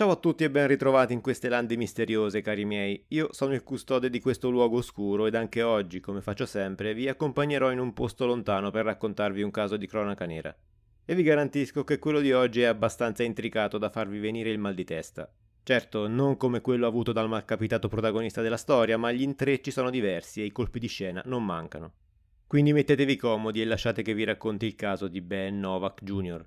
Ciao a tutti e ben ritrovati in queste lande misteriose, cari miei. Io sono il custode di questo luogo oscuro ed anche oggi, come faccio sempre, vi accompagnerò in un posto lontano per raccontarvi un caso di cronaca nera. E vi garantisco che quello di oggi è abbastanza intricato da farvi venire il mal di testa. Certo, non come quello avuto dal malcapitato protagonista della storia, ma gli intrecci sono diversi e i colpi di scena non mancano. Quindi mettetevi comodi e lasciate che vi racconti il caso di Ben Novak Jr.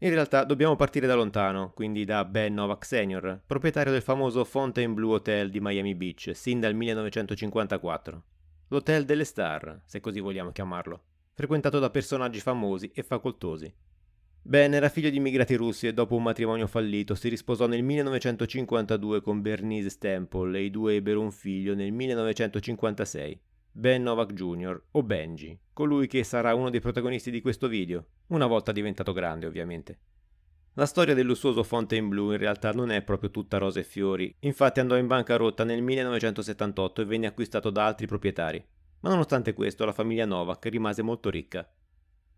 In realtà dobbiamo partire da lontano, quindi da Ben Novak Sr., proprietario del famoso Fontainebleau Hotel di Miami Beach sin dal 1954. L'Hotel delle Star, se così vogliamo chiamarlo, frequentato da personaggi famosi e facoltosi. Ben era figlio di immigrati russi e dopo un matrimonio fallito si risposò nel 1952 con Bernice Stemple e i due ebbero un figlio nel 1956. Ben Novak Jr. o Benji, colui che sarà uno dei protagonisti di questo video, una volta diventato grande ovviamente. La storia del lussuoso Blue in realtà non è proprio tutta rose e fiori, infatti andò in bancarotta nel 1978 e venne acquistato da altri proprietari, ma nonostante questo la famiglia Novak rimase molto ricca.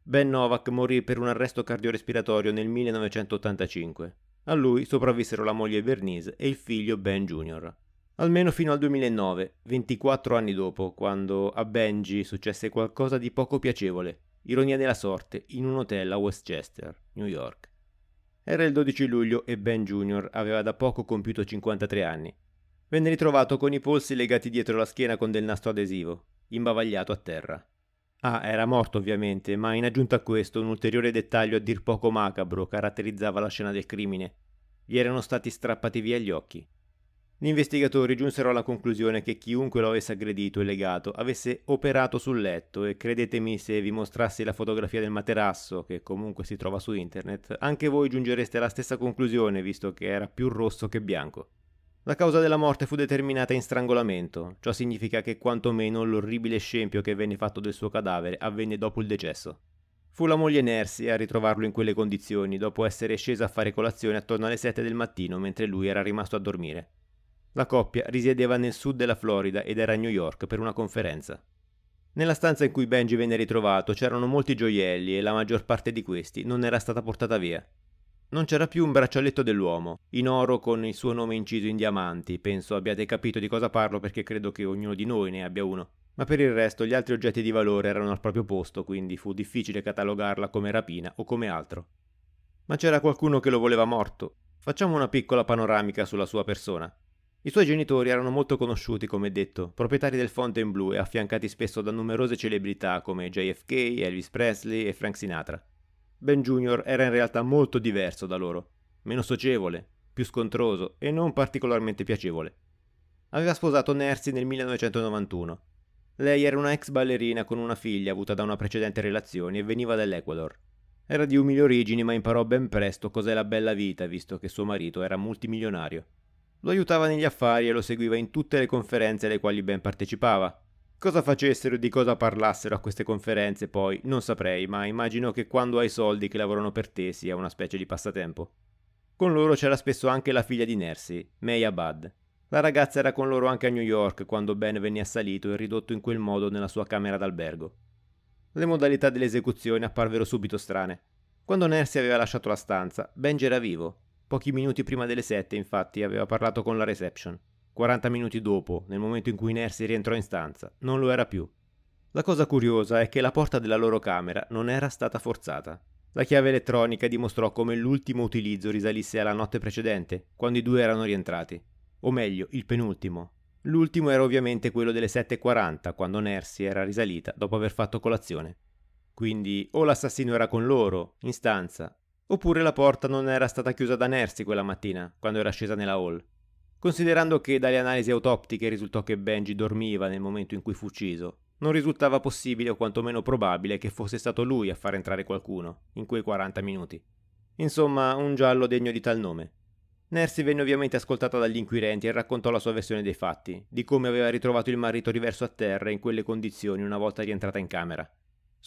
Ben Novak morì per un arresto cardiorespiratorio nel 1985. A lui sopravvissero la moglie Bernice e il figlio Ben Jr almeno fino al 2009, 24 anni dopo, quando a Benji successe qualcosa di poco piacevole, ironia della sorte, in un hotel a Westchester, New York. Era il 12 luglio e Ben Jr. aveva da poco compiuto 53 anni. Venne ritrovato con i polsi legati dietro la schiena con del nastro adesivo, imbavagliato a terra. Ah, era morto ovviamente, ma in aggiunta a questo un ulteriore dettaglio a dir poco macabro caratterizzava la scena del crimine. Gli erano stati strappati via gli occhi. Gli investigatori giunsero alla conclusione che chiunque lo avesse aggredito e legato avesse operato sul letto e credetemi se vi mostrassi la fotografia del materasso, che comunque si trova su internet, anche voi giungereste alla stessa conclusione visto che era più rosso che bianco. La causa della morte fu determinata in strangolamento, ciò significa che quantomeno l'orribile scempio che venne fatto del suo cadavere avvenne dopo il decesso. Fu la moglie Nersi a ritrovarlo in quelle condizioni dopo essere scesa a fare colazione attorno alle 7 del mattino mentre lui era rimasto a dormire. La coppia risiedeva nel sud della Florida ed era a New York per una conferenza. Nella stanza in cui Benji venne ritrovato c'erano molti gioielli e la maggior parte di questi non era stata portata via. Non c'era più un braccialetto dell'uomo, in oro con il suo nome inciso in diamanti, penso abbiate capito di cosa parlo perché credo che ognuno di noi ne abbia uno. Ma per il resto gli altri oggetti di valore erano al proprio posto, quindi fu difficile catalogarla come rapina o come altro. Ma c'era qualcuno che lo voleva morto. Facciamo una piccola panoramica sulla sua persona. I suoi genitori erano molto conosciuti, come detto, proprietari del Fontainebleau e affiancati spesso da numerose celebrità come JFK, Elvis Presley e Frank Sinatra. Ben Jr. era in realtà molto diverso da loro, meno socievole, più scontroso e non particolarmente piacevole. Aveva sposato Nersi nel 1991. Lei era una ex ballerina con una figlia avuta da una precedente relazione e veniva dall'Ecuador. Era di umili origini ma imparò ben presto cos'è la bella vita visto che suo marito era multimilionario. Lo aiutava negli affari e lo seguiva in tutte le conferenze alle quali Ben partecipava. Cosa facessero e di cosa parlassero a queste conferenze poi non saprei, ma immagino che quando hai soldi che lavorano per te sia una specie di passatempo. Con loro c'era spesso anche la figlia di Nersi, May Abad. La ragazza era con loro anche a New York quando Ben venne assalito e ridotto in quel modo nella sua camera d'albergo. Le modalità dell'esecuzione apparvero subito strane. Quando Nersi aveva lasciato la stanza, Benji era vivo, Pochi minuti prima delle 7, infatti, aveva parlato con la reception. 40 minuti dopo, nel momento in cui Nersi rientrò in stanza, non lo era più. La cosa curiosa è che la porta della loro camera non era stata forzata. La chiave elettronica dimostrò come l'ultimo utilizzo risalisse alla notte precedente, quando i due erano rientrati. O meglio, il penultimo. L'ultimo era ovviamente quello delle 7.40, quando Nersi era risalita dopo aver fatto colazione. Quindi o l'assassino era con loro, in stanza, Oppure la porta non era stata chiusa da Nersi quella mattina, quando era scesa nella hall. Considerando che dalle analisi autoptiche risultò che Benji dormiva nel momento in cui fu ucciso, non risultava possibile o quantomeno probabile che fosse stato lui a far entrare qualcuno, in quei 40 minuti. Insomma, un giallo degno di tal nome. Nersi venne ovviamente ascoltata dagli inquirenti e raccontò la sua versione dei fatti, di come aveva ritrovato il marito riverso a terra in quelle condizioni una volta rientrata in camera.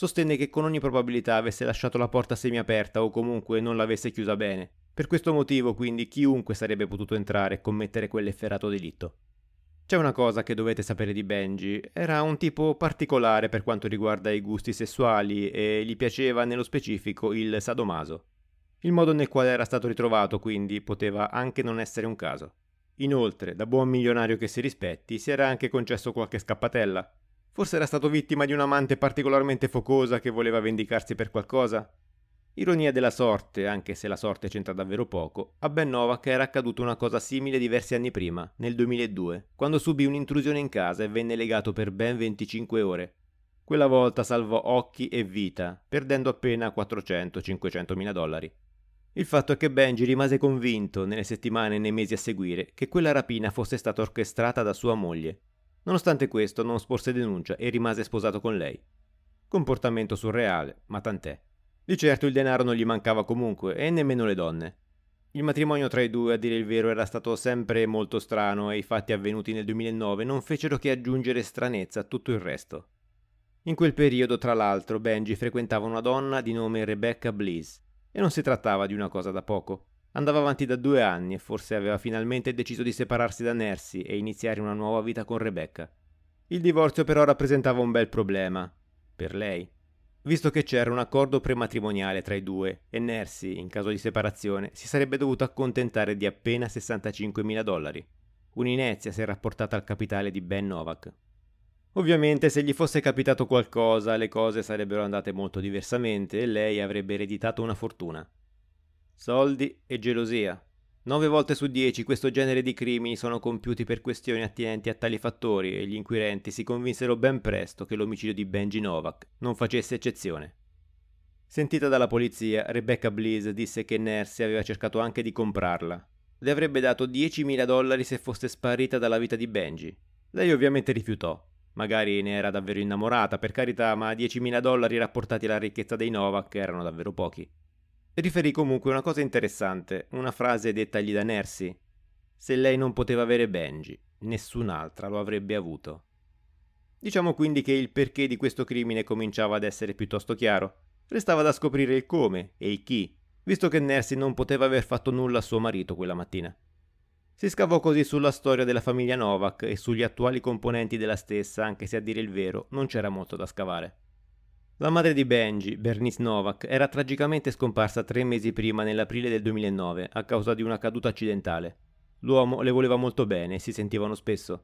Sostenne che con ogni probabilità avesse lasciato la porta semiaperta o comunque non l'avesse chiusa bene. Per questo motivo, quindi, chiunque sarebbe potuto entrare e commettere quell'efferato delitto. C'è una cosa che dovete sapere di Benji, era un tipo particolare per quanto riguarda i gusti sessuali e gli piaceva nello specifico il sadomaso. Il modo nel quale era stato ritrovato quindi poteva anche non essere un caso. Inoltre, da buon milionario che si rispetti, si era anche concesso qualche scappatella. Forse era stato vittima di un'amante particolarmente focosa che voleva vendicarsi per qualcosa? Ironia della sorte, anche se la sorte c'entra davvero poco, a Ben Novak era accaduta una cosa simile diversi anni prima, nel 2002, quando subì un'intrusione in casa e venne legato per ben 25 ore. Quella volta salvò occhi e vita, perdendo appena 400-500 mila dollari. Il fatto è che Benji rimase convinto, nelle settimane e nei mesi a seguire, che quella rapina fosse stata orchestrata da sua moglie, Nonostante questo non sporse denuncia e rimase sposato con lei. Comportamento surreale, ma tant'è. Di certo il denaro non gli mancava comunque e nemmeno le donne. Il matrimonio tra i due, a dire il vero, era stato sempre molto strano e i fatti avvenuti nel 2009 non fecero che aggiungere stranezza a tutto il resto. In quel periodo, tra l'altro, Benji frequentava una donna di nome Rebecca Bliss e non si trattava di una cosa da poco. Andava avanti da due anni e forse aveva finalmente deciso di separarsi da Nersi e iniziare una nuova vita con Rebecca. Il divorzio però rappresentava un bel problema, per lei, visto che c'era un accordo prematrimoniale tra i due e Nersi, in caso di separazione, si sarebbe dovuto accontentare di appena 65.000 dollari. Un'inezia si è rapportata al capitale di Ben Novak. Ovviamente se gli fosse capitato qualcosa le cose sarebbero andate molto diversamente e lei avrebbe ereditato una fortuna. Soldi e gelosia. Nove volte su dieci questo genere di crimini sono compiuti per questioni attinenti a tali fattori e gli inquirenti si convinsero ben presto che l'omicidio di Benji Novak non facesse eccezione. Sentita dalla polizia, Rebecca Blease disse che Nersi aveva cercato anche di comprarla. Le avrebbe dato 10.000 dollari se fosse sparita dalla vita di Benji. Lei ovviamente rifiutò. Magari ne era davvero innamorata, per carità, ma 10.000 dollari rapportati alla ricchezza dei Novak erano davvero pochi riferì comunque una cosa interessante, una frase dettagli da Nersi. Se lei non poteva avere Benji, nessun'altra lo avrebbe avuto. Diciamo quindi che il perché di questo crimine cominciava ad essere piuttosto chiaro. Restava da scoprire il come e il chi, visto che Nersi non poteva aver fatto nulla a suo marito quella mattina. Si scavò così sulla storia della famiglia Novak e sugli attuali componenti della stessa, anche se a dire il vero non c'era molto da scavare. La madre di Benji, Bernice Novak, era tragicamente scomparsa tre mesi prima nell'aprile del 2009 a causa di una caduta accidentale. L'uomo le voleva molto bene e si sentivano spesso.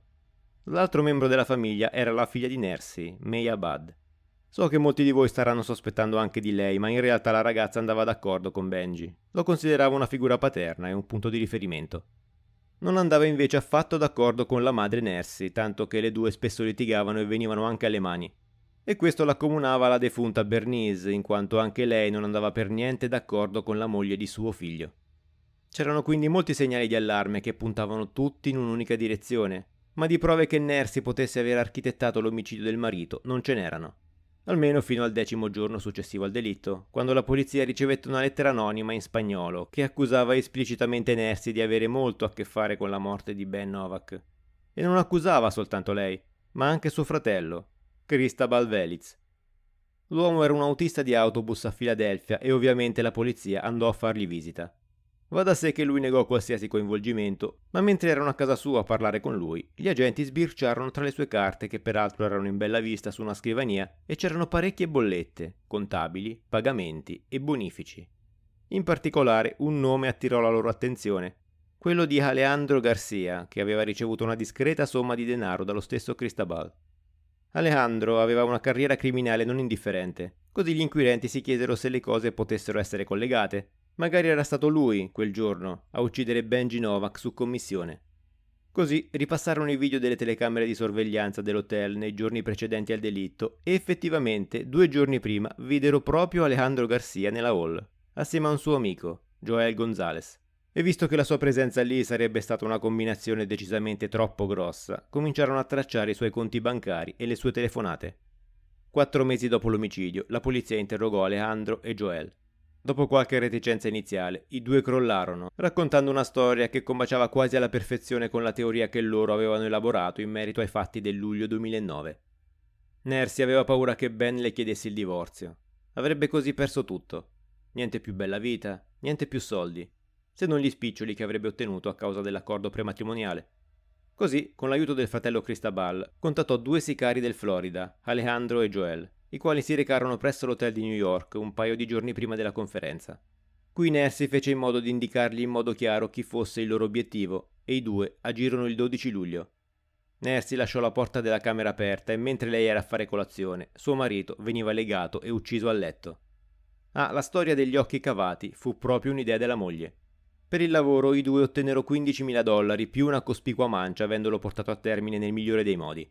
L'altro membro della famiglia era la figlia di Nersi, Maya Bud. So che molti di voi staranno sospettando anche di lei, ma in realtà la ragazza andava d'accordo con Benji. Lo considerava una figura paterna e un punto di riferimento. Non andava invece affatto d'accordo con la madre Nersi, tanto che le due spesso litigavano e venivano anche alle mani e questo l'accomunava alla defunta Bernice, in quanto anche lei non andava per niente d'accordo con la moglie di suo figlio. C'erano quindi molti segnali di allarme che puntavano tutti in un'unica direzione, ma di prove che Nersi potesse aver architettato l'omicidio del marito non ce n'erano. Almeno fino al decimo giorno successivo al delitto, quando la polizia ricevette una lettera anonima in spagnolo che accusava esplicitamente Nersi di avere molto a che fare con la morte di Ben Novak. E non accusava soltanto lei, ma anche suo fratello, Cristobal Velitz. L'uomo era un autista di autobus a Filadelfia e ovviamente la polizia andò a fargli visita. Va da sé che lui negò qualsiasi coinvolgimento, ma mentre erano a casa sua a parlare con lui, gli agenti sbirciarono tra le sue carte, che peraltro erano in bella vista su una scrivania, e c'erano parecchie bollette, contabili, pagamenti e bonifici. In particolare un nome attirò la loro attenzione, quello di Alejandro Garcia, che aveva ricevuto una discreta somma di denaro dallo stesso Cristobal. Alejandro aveva una carriera criminale non indifferente, così gli inquirenti si chiesero se le cose potessero essere collegate. Magari era stato lui, quel giorno, a uccidere Benji Novak su commissione. Così ripassarono i video delle telecamere di sorveglianza dell'hotel nei giorni precedenti al delitto e effettivamente due giorni prima videro proprio Alejandro Garcia nella hall, assieme a un suo amico, Joel Gonzalez. E visto che la sua presenza lì sarebbe stata una combinazione decisamente troppo grossa, cominciarono a tracciare i suoi conti bancari e le sue telefonate. Quattro mesi dopo l'omicidio, la polizia interrogò Alejandro e Joel. Dopo qualche reticenza iniziale, i due crollarono, raccontando una storia che combaciava quasi alla perfezione con la teoria che loro avevano elaborato in merito ai fatti del luglio 2009. Nersi aveva paura che Ben le chiedesse il divorzio. Avrebbe così perso tutto. Niente più bella vita, niente più soldi, se non gli spiccioli che avrebbe ottenuto a causa dell'accordo prematrimoniale. Così, con l'aiuto del fratello Cristabal, contattò due sicari del Florida, Alejandro e Joel, i quali si recarono presso l'hotel di New York un paio di giorni prima della conferenza. Qui Nersi fece in modo di indicargli in modo chiaro chi fosse il loro obiettivo e i due agirono il 12 luglio. Nersi lasciò la porta della camera aperta e mentre lei era a fare colazione, suo marito veniva legato e ucciso a letto. Ah, la storia degli occhi cavati fu proprio un'idea della moglie. Per il lavoro i due ottennero 15.000 dollari più una cospicua mancia avendolo portato a termine nel migliore dei modi.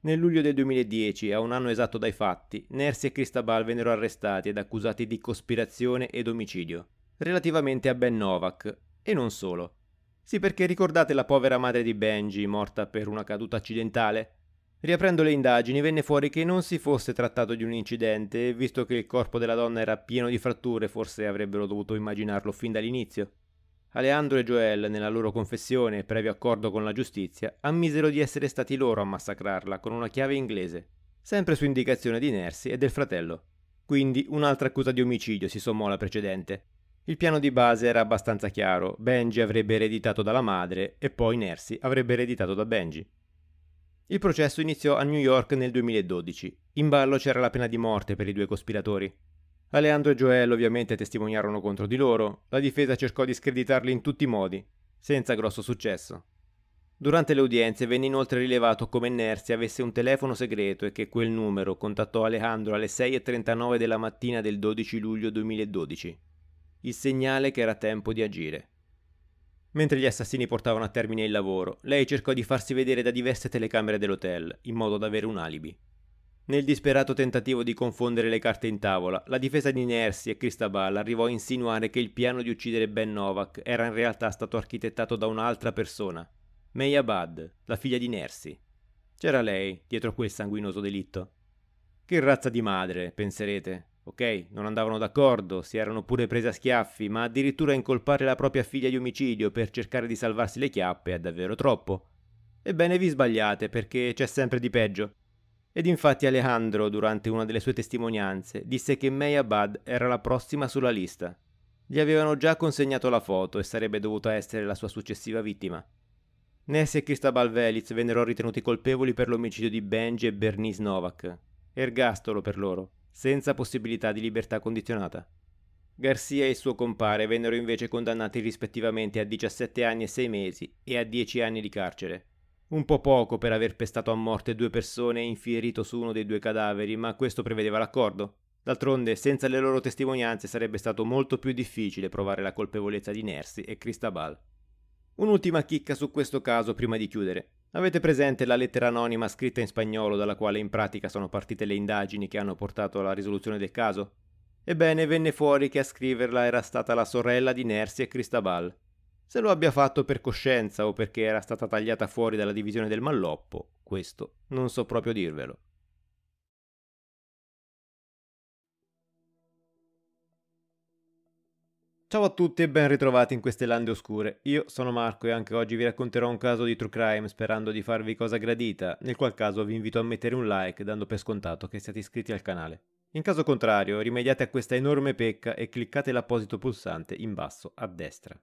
Nel luglio del 2010, a un anno esatto dai fatti, Nersi e Cristabal vennero arrestati ed accusati di cospirazione ed omicidio, relativamente a Ben Novak, e non solo. Sì, perché ricordate la povera madre di Benji, morta per una caduta accidentale? Riaprendo le indagini venne fuori che non si fosse trattato di un incidente e visto che il corpo della donna era pieno di fratture forse avrebbero dovuto immaginarlo fin dall'inizio. Aleandro e Joel, nella loro confessione, e previo accordo con la giustizia, ammisero di essere stati loro a massacrarla con una chiave inglese, sempre su indicazione di Nersi e del fratello. Quindi un'altra accusa di omicidio si sommò alla precedente. Il piano di base era abbastanza chiaro, Benji avrebbe ereditato dalla madre e poi Nersi avrebbe ereditato da Benji. Il processo iniziò a New York nel 2012. In ballo c'era la pena di morte per i due cospiratori. Aleandro e Joel ovviamente testimoniarono contro di loro, la difesa cercò di screditarli in tutti i modi, senza grosso successo. Durante le udienze venne inoltre rilevato come Nersi avesse un telefono segreto e che quel numero contattò Alejandro alle 6.39 della mattina del 12 luglio 2012, il segnale che era tempo di agire. Mentre gli assassini portavano a termine il lavoro, lei cercò di farsi vedere da diverse telecamere dell'hotel, in modo da avere un alibi. Nel disperato tentativo di confondere le carte in tavola, la difesa di Nersi e Cristabal arrivò a insinuare che il piano di uccidere Ben Novak era in realtà stato architettato da un'altra persona, Meia Bad, la figlia di Nersi. C'era lei dietro quel sanguinoso delitto. Che razza di madre, penserete. Ok, non andavano d'accordo, si erano pure prese a schiaffi, ma addirittura incolpare la propria figlia di omicidio per cercare di salvarsi le chiappe è davvero troppo. Ebbene vi sbagliate perché c'è sempre di peggio. Ed infatti Alejandro, durante una delle sue testimonianze, disse che May Abad era la prossima sulla lista. Gli avevano già consegnato la foto e sarebbe dovuta essere la sua successiva vittima. Ness e Cristobal Veliz vennero ritenuti colpevoli per l'omicidio di Benji e Bernice Novak. Ergastolo per loro, senza possibilità di libertà condizionata. Garcia e il suo compare vennero invece condannati rispettivamente a 17 anni e 6 mesi e a 10 anni di carcere. Un po' poco per aver pestato a morte due persone e infierito su uno dei due cadaveri, ma questo prevedeva l'accordo. D'altronde, senza le loro testimonianze sarebbe stato molto più difficile provare la colpevolezza di Nersi e Cristabal. Un'ultima chicca su questo caso prima di chiudere. Avete presente la lettera anonima scritta in spagnolo dalla quale in pratica sono partite le indagini che hanno portato alla risoluzione del caso? Ebbene, venne fuori che a scriverla era stata la sorella di Nersi e Cristabal. Se lo abbia fatto per coscienza o perché era stata tagliata fuori dalla divisione del Malloppo, questo non so proprio dirvelo. Ciao a tutti e ben ritrovati in queste lande oscure. Io sono Marco e anche oggi vi racconterò un caso di true crime sperando di farvi cosa gradita, nel qual caso vi invito a mettere un like dando per scontato che siate iscritti al canale. In caso contrario, rimediate a questa enorme pecca e cliccate l'apposito pulsante in basso a destra.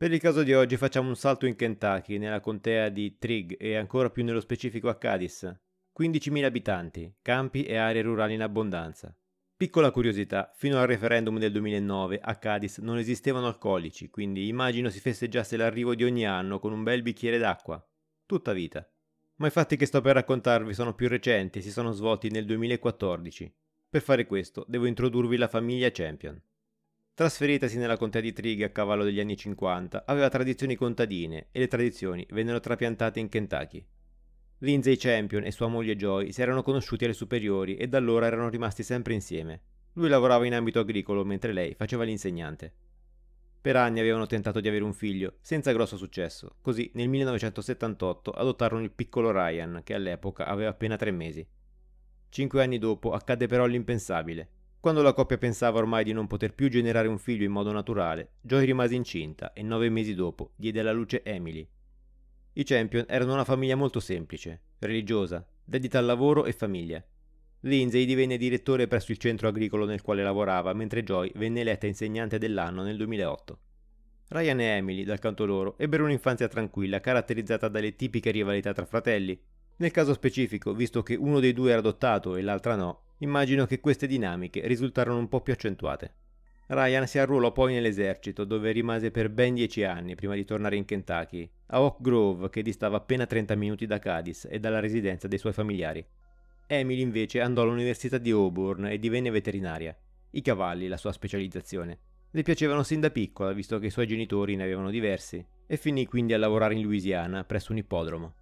Per il caso di oggi facciamo un salto in Kentucky, nella contea di Trigg e ancora più nello specifico a Cadiz. 15.000 abitanti, campi e aree rurali in abbondanza. Piccola curiosità, fino al referendum del 2009 a Cadiz non esistevano alcolici, quindi immagino si festeggiasse l'arrivo di ogni anno con un bel bicchiere d'acqua. Tutta vita. Ma i fatti che sto per raccontarvi sono più recenti e si sono svolti nel 2014. Per fare questo devo introdurvi la famiglia Champion. Trasferitasi nella contea di Trigg a cavallo degli anni 50, aveva tradizioni contadine e le tradizioni vennero trapiantate in Kentucky. Lindsay Champion e sua moglie Joy si erano conosciuti alle superiori e da allora erano rimasti sempre insieme. Lui lavorava in ambito agricolo mentre lei faceva l'insegnante. Per anni avevano tentato di avere un figlio, senza grosso successo, così nel 1978 adottarono il piccolo Ryan, che all'epoca aveva appena tre mesi. Cinque anni dopo accadde però l'impensabile. Quando la coppia pensava ormai di non poter più generare un figlio in modo naturale, Joy rimase incinta e nove mesi dopo diede alla luce Emily. I Champion erano una famiglia molto semplice, religiosa, dedita al lavoro e famiglia. Lindsay divenne direttore presso il centro agricolo nel quale lavorava, mentre Joy venne eletta insegnante dell'anno nel 2008. Ryan e Emily, dal canto loro, ebbero un'infanzia tranquilla caratterizzata dalle tipiche rivalità tra fratelli, nel caso specifico, visto che uno dei due era adottato e l'altra no, immagino che queste dinamiche risultarono un po' più accentuate. Ryan si arruolò poi nell'esercito, dove rimase per ben dieci anni prima di tornare in Kentucky, a Oak Grove che distava appena 30 minuti da Cadiz e dalla residenza dei suoi familiari. Emily invece andò all'università di Auburn e divenne veterinaria. I cavalli, la sua specializzazione. Le piacevano sin da piccola, visto che i suoi genitori ne avevano diversi, e finì quindi a lavorare in Louisiana presso un ippodromo.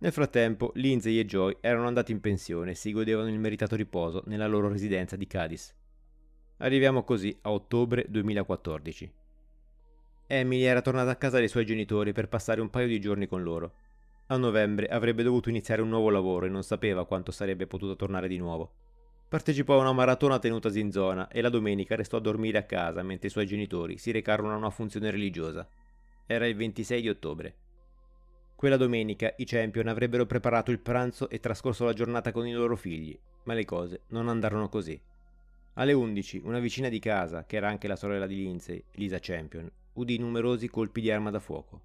Nel frattempo, Lindsay e Joy erano andati in pensione e si godevano il meritato riposo nella loro residenza di Cadiz. Arriviamo così a ottobre 2014. Emily era tornata a casa dei suoi genitori per passare un paio di giorni con loro. A novembre avrebbe dovuto iniziare un nuovo lavoro e non sapeva quanto sarebbe potuto tornare di nuovo. Partecipò a una maratona tenutasi in zona e la domenica restò a dormire a casa mentre i suoi genitori si recarono a una funzione religiosa. Era il 26 di ottobre. Quella domenica i champion avrebbero preparato il pranzo e trascorso la giornata con i loro figli, ma le cose non andarono così. Alle 11 una vicina di casa, che era anche la sorella di Lindsay, Lisa Champion, udì numerosi colpi di arma da fuoco.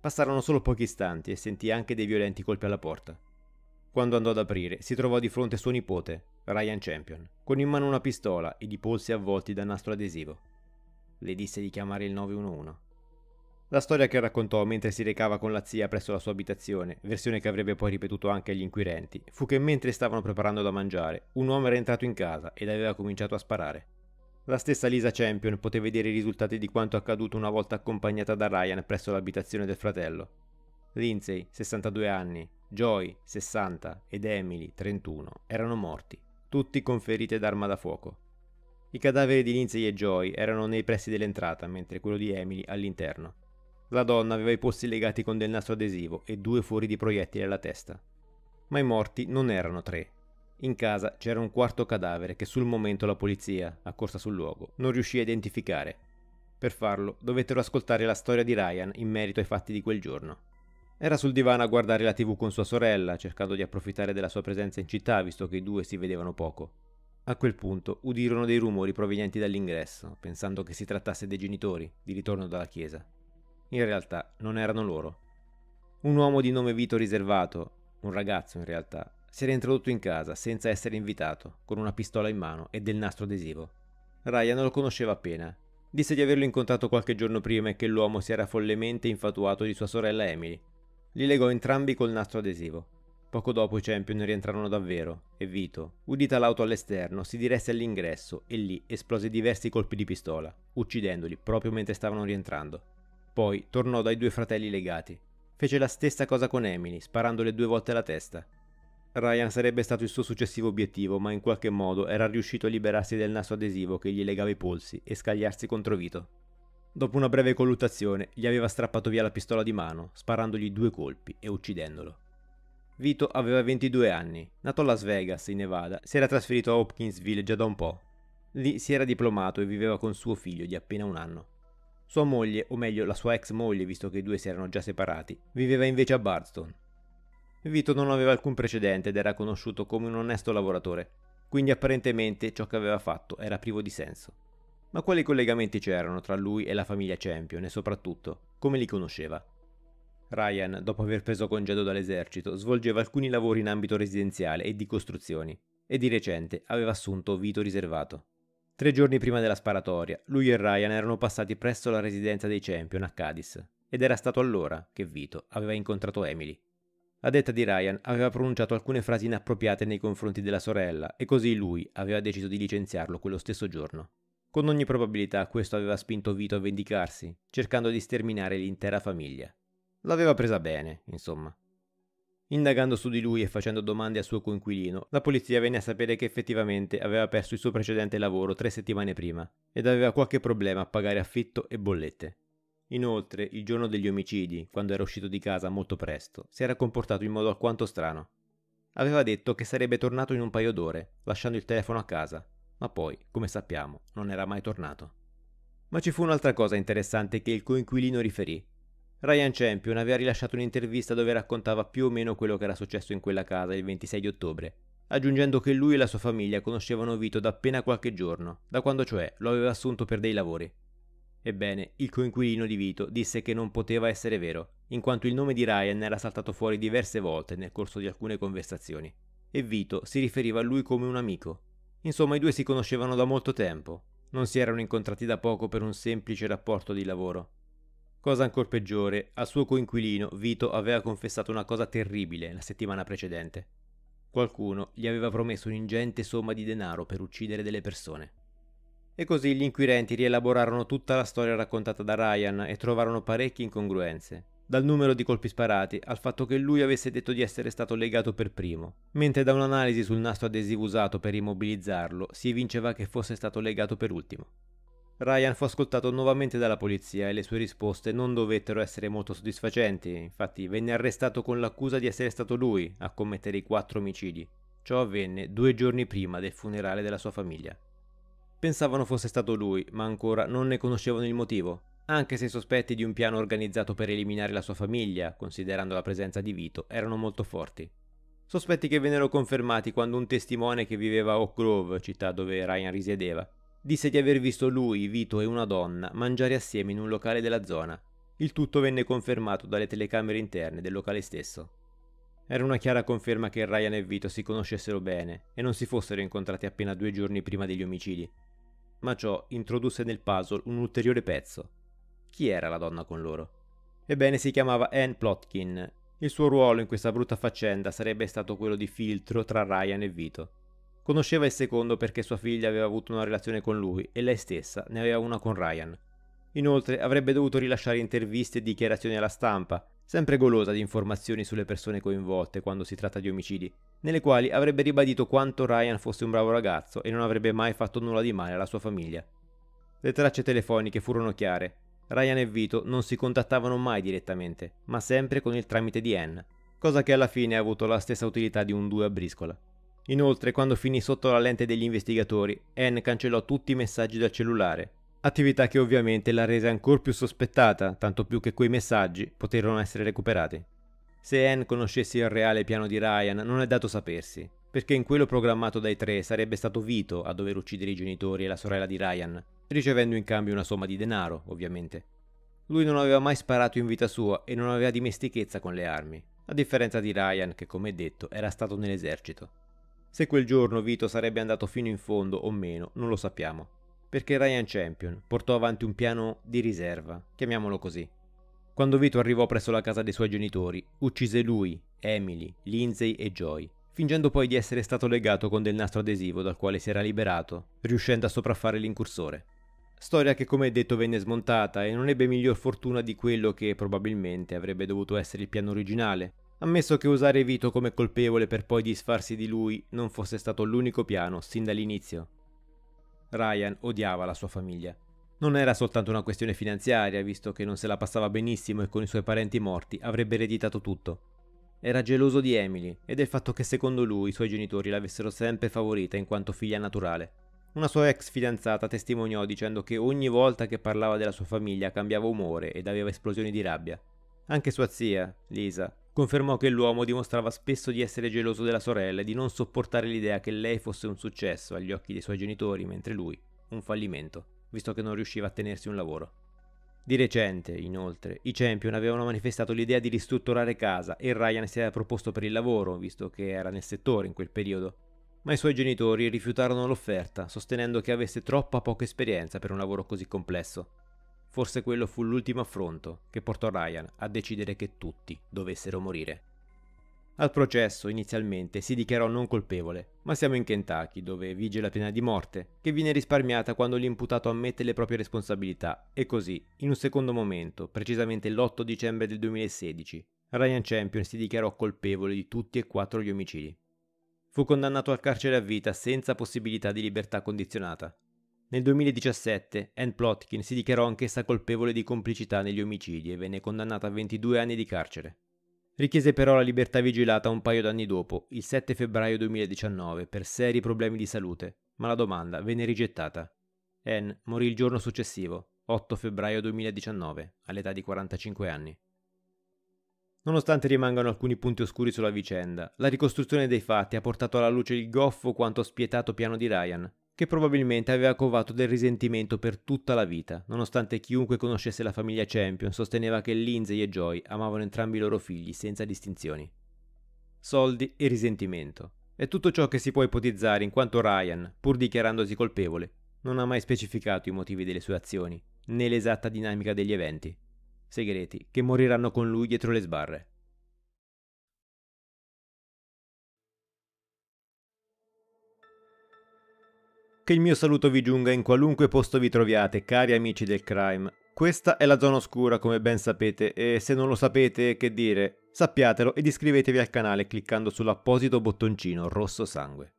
Passarono solo pochi istanti e sentì anche dei violenti colpi alla porta. Quando andò ad aprire, si trovò di fronte suo nipote, Ryan Champion, con in mano una pistola ed i polsi avvolti da nastro adesivo. Le disse di chiamare il 911. La storia che raccontò mentre si recava con la zia presso la sua abitazione, versione che avrebbe poi ripetuto anche agli inquirenti, fu che mentre stavano preparando da mangiare, un uomo era entrato in casa ed aveva cominciato a sparare. La stessa Lisa Champion poté vedere i risultati di quanto accaduto una volta accompagnata da Ryan presso l'abitazione del fratello. Lindsay, 62 anni, Joy, 60 ed Emily, 31, erano morti, tutti con ferite d'arma da fuoco. I cadaveri di Lindsay e Joy erano nei pressi dell'entrata, mentre quello di Emily all'interno. La donna aveva i polsi legati con del nastro adesivo e due fuori di proiettili alla testa. Ma i morti non erano tre. In casa c'era un quarto cadavere che sul momento la polizia, accorsa sul luogo, non riuscì a identificare. Per farlo dovettero ascoltare la storia di Ryan in merito ai fatti di quel giorno. Era sul divano a guardare la tv con sua sorella, cercando di approfittare della sua presenza in città, visto che i due si vedevano poco. A quel punto udirono dei rumori provenienti dall'ingresso, pensando che si trattasse dei genitori, di ritorno dalla chiesa. In realtà non erano loro. Un uomo di nome Vito Riservato, un ragazzo in realtà, si era introdotto in casa senza essere invitato, con una pistola in mano e del nastro adesivo. Ryan lo conosceva appena. Disse di averlo incontrato qualche giorno prima e che l'uomo si era follemente infatuato di sua sorella Emily. Li legò entrambi col nastro adesivo. Poco dopo i Champion rientrarono davvero e Vito, udita l'auto all'esterno, si diresse all'ingresso e lì esplose diversi colpi di pistola, uccidendoli proprio mentre stavano rientrando. Poi tornò dai due fratelli legati. Fece la stessa cosa con Emily, sparandole due volte alla testa. Ryan sarebbe stato il suo successivo obiettivo, ma in qualche modo era riuscito a liberarsi del naso adesivo che gli legava i polsi e scagliarsi contro Vito. Dopo una breve colluttazione, gli aveva strappato via la pistola di mano, sparandogli due colpi e uccidendolo. Vito aveva 22 anni, nato a Las Vegas, in Nevada, si era trasferito a Hopkinsville già da un po'. Lì si era diplomato e viveva con suo figlio di appena un anno. Sua moglie, o meglio la sua ex moglie, visto che i due si erano già separati, viveva invece a Bardstone. Vito non aveva alcun precedente ed era conosciuto come un onesto lavoratore, quindi apparentemente ciò che aveva fatto era privo di senso. Ma quali collegamenti c'erano tra lui e la famiglia Champion e soprattutto come li conosceva? Ryan, dopo aver preso congedo dall'esercito, svolgeva alcuni lavori in ambito residenziale e di costruzioni, e di recente aveva assunto Vito riservato. Tre giorni prima della sparatoria, lui e Ryan erano passati presso la residenza dei Champion a Cadiz, ed era stato allora che Vito aveva incontrato Emily. A detta di Ryan aveva pronunciato alcune frasi inappropriate nei confronti della sorella e così lui aveva deciso di licenziarlo quello stesso giorno. Con ogni probabilità questo aveva spinto Vito a vendicarsi, cercando di sterminare l'intera famiglia. L'aveva presa bene, insomma. Indagando su di lui e facendo domande al suo coinquilino, la polizia venne a sapere che effettivamente aveva perso il suo precedente lavoro tre settimane prima ed aveva qualche problema a pagare affitto e bollette. Inoltre, il giorno degli omicidi, quando era uscito di casa molto presto, si era comportato in modo alquanto strano. Aveva detto che sarebbe tornato in un paio d'ore, lasciando il telefono a casa, ma poi, come sappiamo, non era mai tornato. Ma ci fu un'altra cosa interessante che il coinquilino riferì, Ryan Champion aveva rilasciato un'intervista dove raccontava più o meno quello che era successo in quella casa il 26 di ottobre, aggiungendo che lui e la sua famiglia conoscevano Vito da appena qualche giorno, da quando cioè lo aveva assunto per dei lavori. Ebbene, il coinquilino di Vito disse che non poteva essere vero, in quanto il nome di Ryan era saltato fuori diverse volte nel corso di alcune conversazioni, e Vito si riferiva a lui come un amico. Insomma, i due si conoscevano da molto tempo, non si erano incontrati da poco per un semplice rapporto di lavoro, Cosa ancora peggiore, al suo coinquilino Vito aveva confessato una cosa terribile la settimana precedente. Qualcuno gli aveva promesso un'ingente somma di denaro per uccidere delle persone. E così gli inquirenti rielaborarono tutta la storia raccontata da Ryan e trovarono parecchie incongruenze, dal numero di colpi sparati al fatto che lui avesse detto di essere stato legato per primo, mentre da un'analisi sul nastro adesivo usato per immobilizzarlo si evinceva che fosse stato legato per ultimo. Ryan fu ascoltato nuovamente dalla polizia e le sue risposte non dovettero essere molto soddisfacenti, infatti venne arrestato con l'accusa di essere stato lui a commettere i quattro omicidi. Ciò avvenne due giorni prima del funerale della sua famiglia. Pensavano fosse stato lui, ma ancora non ne conoscevano il motivo, anche se i sospetti di un piano organizzato per eliminare la sua famiglia, considerando la presenza di Vito, erano molto forti. Sospetti che vennero confermati quando un testimone che viveva a Oak Grove, città dove Ryan risiedeva, Disse di aver visto lui, Vito e una donna mangiare assieme in un locale della zona. Il tutto venne confermato dalle telecamere interne del locale stesso. Era una chiara conferma che Ryan e Vito si conoscessero bene e non si fossero incontrati appena due giorni prima degli omicidi. Ma ciò introdusse nel puzzle un ulteriore pezzo. Chi era la donna con loro? Ebbene, si chiamava Anne Plotkin. Il suo ruolo in questa brutta faccenda sarebbe stato quello di filtro tra Ryan e Vito. Conosceva il secondo perché sua figlia aveva avuto una relazione con lui e lei stessa ne aveva una con Ryan. Inoltre avrebbe dovuto rilasciare interviste e dichiarazioni alla stampa, sempre golosa di informazioni sulle persone coinvolte quando si tratta di omicidi, nelle quali avrebbe ribadito quanto Ryan fosse un bravo ragazzo e non avrebbe mai fatto nulla di male alla sua famiglia. Le tracce telefoniche furono chiare. Ryan e Vito non si contattavano mai direttamente, ma sempre con il tramite di Anne, cosa che alla fine ha avuto la stessa utilità di un due a briscola. Inoltre, quando finì sotto la lente degli investigatori, Anne cancellò tutti i messaggi dal cellulare, attività che ovviamente la rese ancora più sospettata, tanto più che quei messaggi poterono essere recuperati. Se Anne conoscesse il reale piano di Ryan non è dato sapersi, perché in quello programmato dai tre sarebbe stato Vito a dover uccidere i genitori e la sorella di Ryan, ricevendo in cambio una somma di denaro, ovviamente. Lui non aveva mai sparato in vita sua e non aveva dimestichezza con le armi, a differenza di Ryan che, come detto, era stato nell'esercito. Se quel giorno Vito sarebbe andato fino in fondo o meno, non lo sappiamo, perché Ryan Champion portò avanti un piano di riserva, chiamiamolo così. Quando Vito arrivò presso la casa dei suoi genitori, uccise lui, Emily, Lindsay e Joy, fingendo poi di essere stato legato con del nastro adesivo dal quale si era liberato, riuscendo a sopraffare l'incursore. Storia che come detto venne smontata e non ebbe miglior fortuna di quello che probabilmente avrebbe dovuto essere il piano originale, Ammesso che usare Vito come colpevole per poi disfarsi di lui non fosse stato l'unico piano sin dall'inizio. Ryan odiava la sua famiglia. Non era soltanto una questione finanziaria, visto che non se la passava benissimo e con i suoi parenti morti avrebbe ereditato tutto. Era geloso di Emily e del fatto che secondo lui i suoi genitori l'avessero sempre favorita in quanto figlia naturale. Una sua ex fidanzata testimoniò dicendo che ogni volta che parlava della sua famiglia cambiava umore ed aveva esplosioni di rabbia. Anche sua zia, Lisa, Confermò che l'uomo dimostrava spesso di essere geloso della sorella e di non sopportare l'idea che lei fosse un successo agli occhi dei suoi genitori, mentre lui un fallimento, visto che non riusciva a tenersi un lavoro. Di recente, inoltre, i Champion avevano manifestato l'idea di ristrutturare casa e Ryan si era proposto per il lavoro, visto che era nel settore in quel periodo. Ma i suoi genitori rifiutarono l'offerta, sostenendo che avesse troppa poca esperienza per un lavoro così complesso. Forse quello fu l'ultimo affronto che portò Ryan a decidere che tutti dovessero morire. Al processo inizialmente si dichiarò non colpevole, ma siamo in Kentucky dove vige la pena di morte, che viene risparmiata quando l'imputato ammette le proprie responsabilità e così, in un secondo momento, precisamente l'8 dicembre del 2016, Ryan Champion si dichiarò colpevole di tutti e quattro gli omicidi. Fu condannato al carcere a vita senza possibilità di libertà condizionata nel 2017 Ann Plotkin si dichiarò anch'essa colpevole di complicità negli omicidi e venne condannata a 22 anni di carcere. Richiese però la libertà vigilata un paio d'anni dopo, il 7 febbraio 2019, per seri problemi di salute, ma la domanda venne rigettata. Ann morì il giorno successivo, 8 febbraio 2019, all'età di 45 anni. Nonostante rimangano alcuni punti oscuri sulla vicenda, la ricostruzione dei fatti ha portato alla luce il goffo quanto spietato piano di Ryan, che probabilmente aveva covato del risentimento per tutta la vita, nonostante chiunque conoscesse la famiglia Champion sosteneva che Lindsay e Joy amavano entrambi i loro figli senza distinzioni. Soldi e risentimento. È tutto ciò che si può ipotizzare in quanto Ryan, pur dichiarandosi colpevole, non ha mai specificato i motivi delle sue azioni, né l'esatta dinamica degli eventi, segreti che moriranno con lui dietro le sbarre. Che il mio saluto vi giunga in qualunque posto vi troviate, cari amici del crime. Questa è la zona oscura come ben sapete e se non lo sapete che dire, sappiatelo ed iscrivetevi al canale cliccando sull'apposito bottoncino rosso sangue.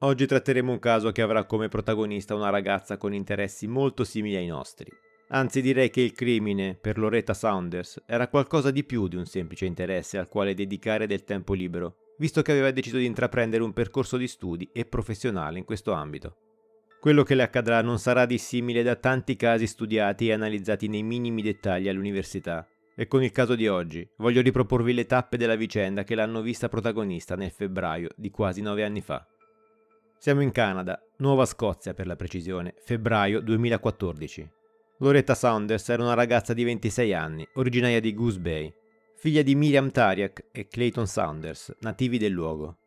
Oggi tratteremo un caso che avrà come protagonista una ragazza con interessi molto simili ai nostri. Anzi direi che il crimine, per Loretta Saunders, era qualcosa di più di un semplice interesse al quale dedicare del tempo libero, visto che aveva deciso di intraprendere un percorso di studi e professionale in questo ambito. Quello che le accadrà non sarà dissimile da tanti casi studiati e analizzati nei minimi dettagli all'università. E con il caso di oggi voglio riproporvi le tappe della vicenda che l'hanno vista protagonista nel febbraio di quasi nove anni fa. Siamo in Canada, Nuova Scozia per la precisione, febbraio 2014. Loretta Saunders era una ragazza di 26 anni, originaria di Goose Bay, figlia di Miriam Tariak e Clayton Saunders, nativi del luogo.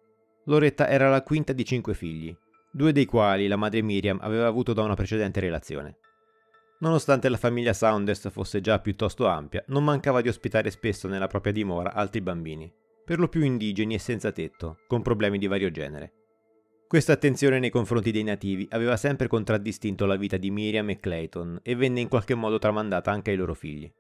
Loretta era la quinta di cinque figli, due dei quali la madre Miriam aveva avuto da una precedente relazione. Nonostante la famiglia Saunders fosse già piuttosto ampia, non mancava di ospitare spesso nella propria dimora altri bambini, per lo più indigeni e senza tetto, con problemi di vario genere. Questa attenzione nei confronti dei nativi aveva sempre contraddistinto la vita di Miriam e Clayton e venne in qualche modo tramandata anche ai loro figli.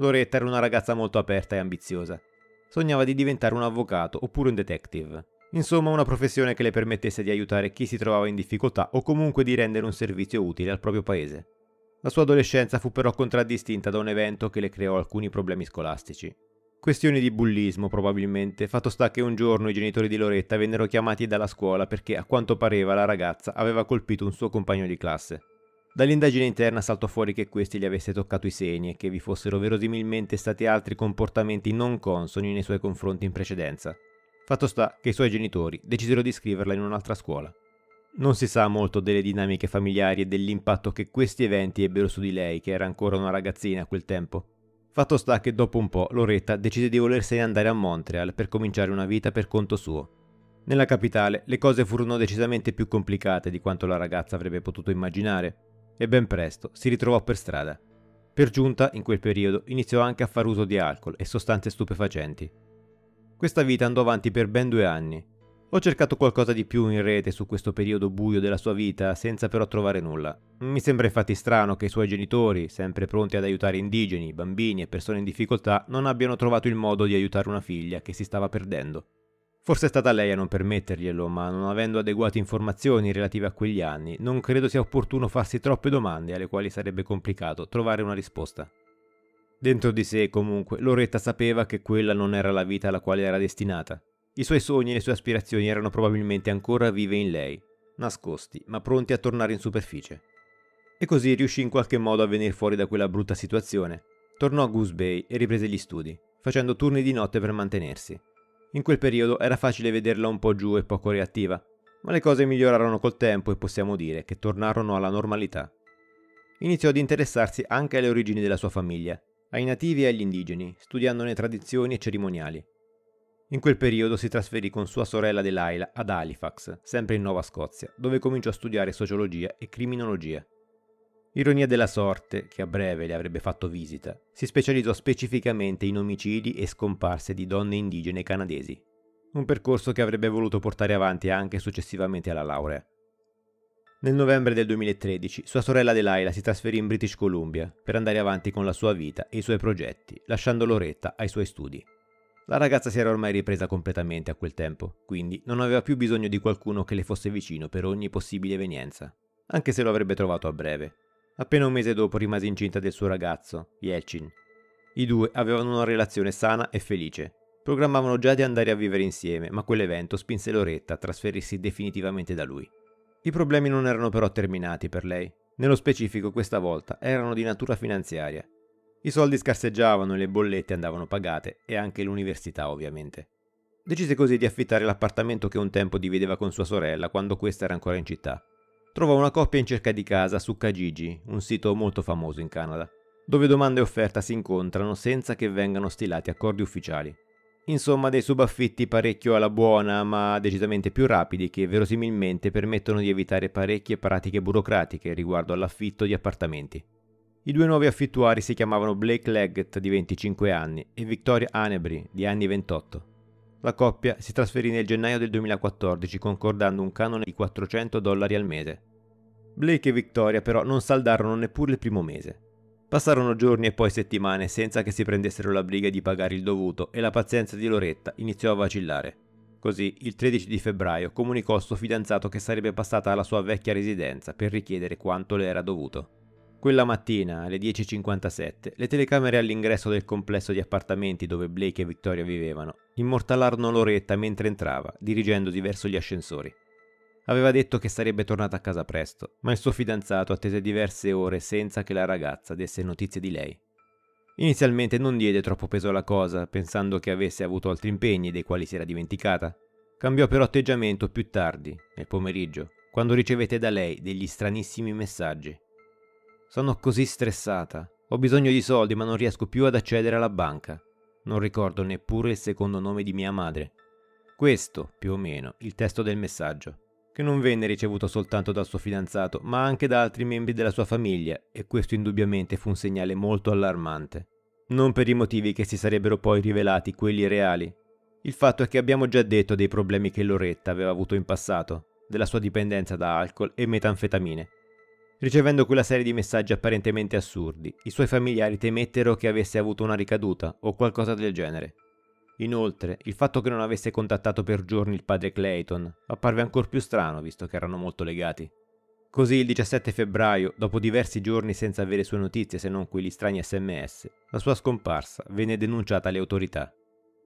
Loretta era una ragazza molto aperta e ambiziosa. Sognava di diventare un avvocato oppure un detective. Insomma, una professione che le permettesse di aiutare chi si trovava in difficoltà o comunque di rendere un servizio utile al proprio paese. La sua adolescenza fu però contraddistinta da un evento che le creò alcuni problemi scolastici. Questioni di bullismo probabilmente, fatto sta che un giorno i genitori di Loretta vennero chiamati dalla scuola perché a quanto pareva la ragazza aveva colpito un suo compagno di classe. Dall'indagine interna saltò fuori che questi gli avesse toccato i segni e che vi fossero verosimilmente stati altri comportamenti non consoni nei suoi confronti in precedenza. Fatto sta che i suoi genitori decisero di iscriverla in un'altra scuola. Non si sa molto delle dinamiche familiari e dell'impatto che questi eventi ebbero su di lei, che era ancora una ragazzina a quel tempo. Fatto sta che dopo un po' Loretta decise di volersene andare a Montreal per cominciare una vita per conto suo. Nella capitale le cose furono decisamente più complicate di quanto la ragazza avrebbe potuto immaginare e ben presto si ritrovò per strada. Per giunta, in quel periodo, iniziò anche a far uso di alcol e sostanze stupefacenti. Questa vita andò avanti per ben due anni. Ho cercato qualcosa di più in rete su questo periodo buio della sua vita senza però trovare nulla. Mi sembra infatti strano che i suoi genitori, sempre pronti ad aiutare indigeni, bambini e persone in difficoltà, non abbiano trovato il modo di aiutare una figlia che si stava perdendo. Forse è stata lei a non permetterglielo, ma non avendo adeguate informazioni relative a quegli anni, non credo sia opportuno farsi troppe domande alle quali sarebbe complicato trovare una risposta. Dentro di sé, comunque, Loretta sapeva che quella non era la vita alla quale era destinata. I suoi sogni e le sue aspirazioni erano probabilmente ancora vive in lei, nascosti, ma pronti a tornare in superficie. E così riuscì in qualche modo a venire fuori da quella brutta situazione. Tornò a Goose Bay e riprese gli studi, facendo turni di notte per mantenersi. In quel periodo era facile vederla un po' giù e poco reattiva, ma le cose migliorarono col tempo e possiamo dire che tornarono alla normalità. Iniziò ad interessarsi anche alle origini della sua famiglia, ai nativi e agli indigeni, studiandone tradizioni e cerimoniali. In quel periodo si trasferì con sua sorella Delilah ad Halifax, sempre in Nuova Scozia, dove cominciò a studiare sociologia e criminologia. Ironia della sorte, che a breve le avrebbe fatto visita, si specializzò specificamente in omicidi e scomparse di donne indigene canadesi, un percorso che avrebbe voluto portare avanti anche successivamente alla laurea. Nel novembre del 2013 sua sorella Delilah si trasferì in British Columbia per andare avanti con la sua vita e i suoi progetti, lasciando Loretta ai suoi studi. La ragazza si era ormai ripresa completamente a quel tempo, quindi non aveva più bisogno di qualcuno che le fosse vicino per ogni possibile evenienza, anche se lo avrebbe trovato a breve, Appena un mese dopo rimase incinta del suo ragazzo, Yelchin. I due avevano una relazione sana e felice. Programmavano già di andare a vivere insieme, ma quell'evento spinse Loretta a trasferirsi definitivamente da lui. I problemi non erano però terminati per lei. Nello specifico, questa volta erano di natura finanziaria. I soldi scarseggiavano, e le bollette andavano pagate e anche l'università, ovviamente. Decise così di affittare l'appartamento che un tempo divideva con sua sorella quando questa era ancora in città trova una coppia in cerca di casa su Kijiji, un sito molto famoso in Canada, dove domanda e offerta si incontrano senza che vengano stilati accordi ufficiali. Insomma, dei subaffitti parecchio alla buona, ma decisamente più rapidi, che verosimilmente permettono di evitare parecchie pratiche burocratiche riguardo all'affitto di appartamenti. I due nuovi affittuari si chiamavano Blake Leggett di 25 anni e Victoria Anebry di anni 28. La coppia si trasferì nel gennaio del 2014 concordando un canone di 400 dollari al mese. Blake e Victoria però non saldarono neppure il primo mese. Passarono giorni e poi settimane senza che si prendessero la briga di pagare il dovuto e la pazienza di Loretta iniziò a vacillare. Così, il 13 di febbraio, comunicò al suo fidanzato che sarebbe passata alla sua vecchia residenza per richiedere quanto le era dovuto. Quella mattina, alle 10.57, le telecamere all'ingresso del complesso di appartamenti dove Blake e Victoria vivevano immortalarono Loretta mentre entrava, dirigendosi verso gli ascensori. Aveva detto che sarebbe tornata a casa presto, ma il suo fidanzato attese diverse ore senza che la ragazza desse notizie di lei. Inizialmente non diede troppo peso alla cosa, pensando che avesse avuto altri impegni dei quali si era dimenticata. Cambiò però atteggiamento più tardi, nel pomeriggio, quando ricevette da lei degli stranissimi messaggi. Sono così stressata, ho bisogno di soldi ma non riesco più ad accedere alla banca. Non ricordo neppure il secondo nome di mia madre. Questo, più o meno, il testo del messaggio che non venne ricevuto soltanto dal suo fidanzato, ma anche da altri membri della sua famiglia, e questo indubbiamente fu un segnale molto allarmante. Non per i motivi che si sarebbero poi rivelati quelli reali. Il fatto è che abbiamo già detto dei problemi che Loretta aveva avuto in passato, della sua dipendenza da alcol e metanfetamine. Ricevendo quella serie di messaggi apparentemente assurdi, i suoi familiari temettero che avesse avuto una ricaduta o qualcosa del genere. Inoltre, il fatto che non avesse contattato per giorni il padre Clayton apparve ancor più strano visto che erano molto legati. Così il 17 febbraio, dopo diversi giorni senza avere sue notizie se non quegli strani sms, la sua scomparsa venne denunciata alle autorità.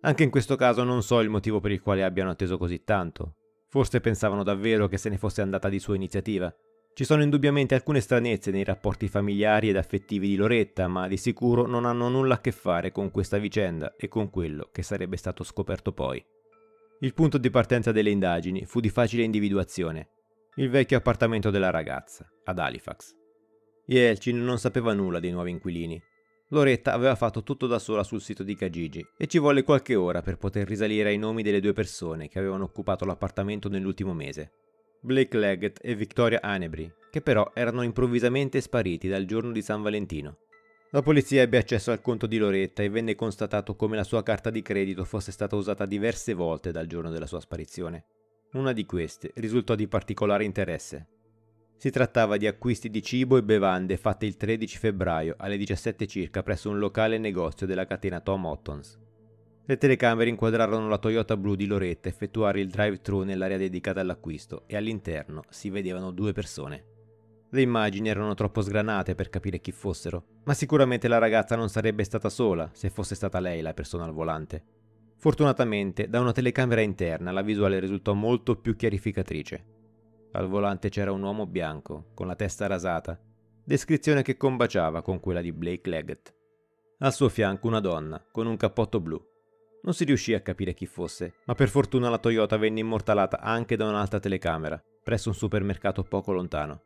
Anche in questo caso non so il motivo per il quale abbiano atteso così tanto. Forse pensavano davvero che se ne fosse andata di sua iniziativa, ci sono indubbiamente alcune stranezze nei rapporti familiari ed affettivi di Loretta, ma di sicuro non hanno nulla a che fare con questa vicenda e con quello che sarebbe stato scoperto poi. Il punto di partenza delle indagini fu di facile individuazione, il vecchio appartamento della ragazza, ad Halifax. Yelchin non sapeva nulla dei nuovi inquilini. Loretta aveva fatto tutto da sola sul sito di Kajiji e ci volle qualche ora per poter risalire ai nomi delle due persone che avevano occupato l'appartamento nell'ultimo mese. Blake Leggett e Victoria Anebri, che però erano improvvisamente spariti dal giorno di San Valentino. La polizia ebbe accesso al conto di Loretta e venne constatato come la sua carta di credito fosse stata usata diverse volte dal giorno della sua sparizione. Una di queste risultò di particolare interesse. Si trattava di acquisti di cibo e bevande fatte il 13 febbraio alle 17 circa presso un locale negozio della catena Tom Ottons. Le telecamere inquadrarono la Toyota blu di Loretta effettuare il drive-thru nell'area dedicata all'acquisto e all'interno si vedevano due persone. Le immagini erano troppo sgranate per capire chi fossero, ma sicuramente la ragazza non sarebbe stata sola se fosse stata lei la persona al volante. Fortunatamente, da una telecamera interna la visuale risultò molto più chiarificatrice. Al volante c'era un uomo bianco, con la testa rasata, descrizione che combaciava con quella di Blake Leggett. Al suo fianco una donna, con un cappotto blu, non si riuscì a capire chi fosse, ma per fortuna la Toyota venne immortalata anche da un'altra telecamera, presso un supermercato poco lontano.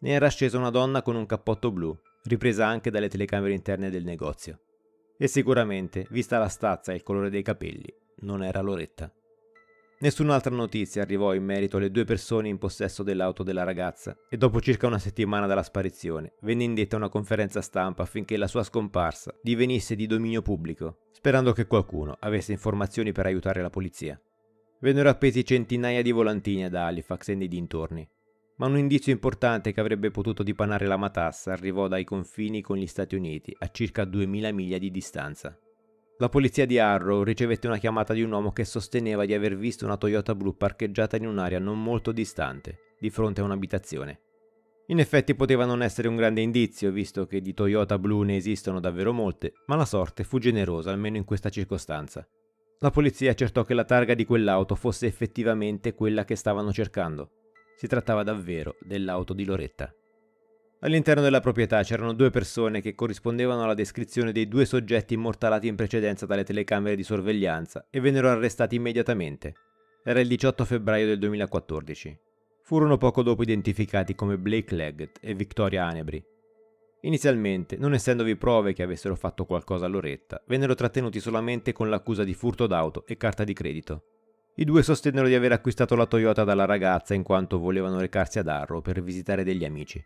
Ne era scesa una donna con un cappotto blu, ripresa anche dalle telecamere interne del negozio. E sicuramente, vista la stazza e il colore dei capelli, non era Loretta. Nessun'altra notizia arrivò in merito alle due persone in possesso dell'auto della ragazza e dopo circa una settimana dalla sparizione venne indetta una conferenza stampa affinché la sua scomparsa divenisse di dominio pubblico, sperando che qualcuno avesse informazioni per aiutare la polizia. Vennero appesi centinaia di volantini ad Halifax e nei dintorni, ma un indizio importante che avrebbe potuto dipanare la matassa arrivò dai confini con gli Stati Uniti a circa 2000 miglia di distanza. La polizia di Arrow ricevette una chiamata di un uomo che sosteneva di aver visto una Toyota blu parcheggiata in un'area non molto distante, di fronte a un'abitazione. In effetti poteva non essere un grande indizio, visto che di Toyota blu ne esistono davvero molte, ma la sorte fu generosa, almeno in questa circostanza. La polizia accertò che la targa di quell'auto fosse effettivamente quella che stavano cercando. Si trattava davvero dell'auto di Loretta. All'interno della proprietà c'erano due persone che corrispondevano alla descrizione dei due soggetti immortalati in precedenza dalle telecamere di sorveglianza e vennero arrestati immediatamente. Era il 18 febbraio del 2014. Furono poco dopo identificati come Blake Leggett e Victoria Anebri. Inizialmente, non essendovi prove che avessero fatto qualcosa a Loretta, vennero trattenuti solamente con l'accusa di furto d'auto e carta di credito. I due sostennero di aver acquistato la Toyota dalla ragazza in quanto volevano recarsi ad Arro per visitare degli amici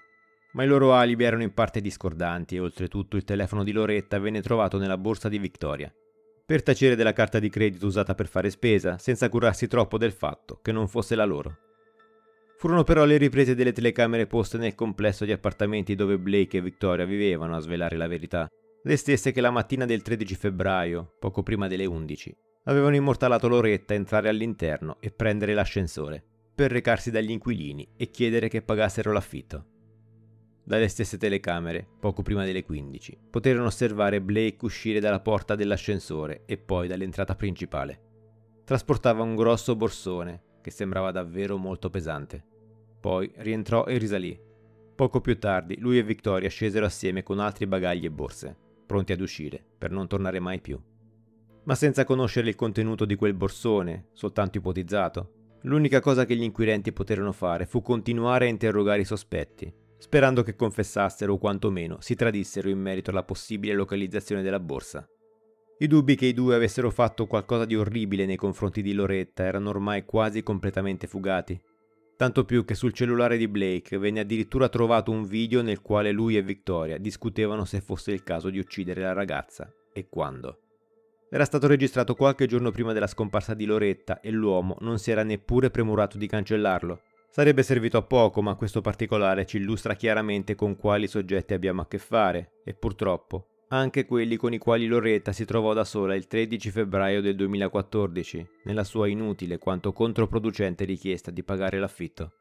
ma i loro alibi erano in parte discordanti e oltretutto il telefono di Loretta venne trovato nella borsa di Victoria. Per tacere della carta di credito usata per fare spesa, senza curarsi troppo del fatto che non fosse la loro. Furono però le riprese delle telecamere poste nel complesso di appartamenti dove Blake e Victoria vivevano a svelare la verità, le stesse che la mattina del 13 febbraio, poco prima delle 11, avevano immortalato Loretta a entrare all'interno e prendere l'ascensore, per recarsi dagli inquilini e chiedere che pagassero l'affitto dalle stesse telecamere, poco prima delle 15, poterono osservare Blake uscire dalla porta dell'ascensore e poi dall'entrata principale. Trasportava un grosso borsone, che sembrava davvero molto pesante. Poi rientrò e risalì. Poco più tardi lui e Victoria scesero assieme con altri bagagli e borse, pronti ad uscire, per non tornare mai più. Ma senza conoscere il contenuto di quel borsone, soltanto ipotizzato, l'unica cosa che gli inquirenti poterono fare fu continuare a interrogare i sospetti sperando che confessassero o quantomeno si tradissero in merito alla possibile localizzazione della borsa. I dubbi che i due avessero fatto qualcosa di orribile nei confronti di Loretta erano ormai quasi completamente fugati, tanto più che sul cellulare di Blake venne addirittura trovato un video nel quale lui e Victoria discutevano se fosse il caso di uccidere la ragazza e quando. Era stato registrato qualche giorno prima della scomparsa di Loretta e l'uomo non si era neppure premurato di cancellarlo, Sarebbe servito a poco, ma questo particolare ci illustra chiaramente con quali soggetti abbiamo a che fare, e purtroppo anche quelli con i quali Loretta si trovò da sola il 13 febbraio del 2014, nella sua inutile quanto controproducente richiesta di pagare l'affitto.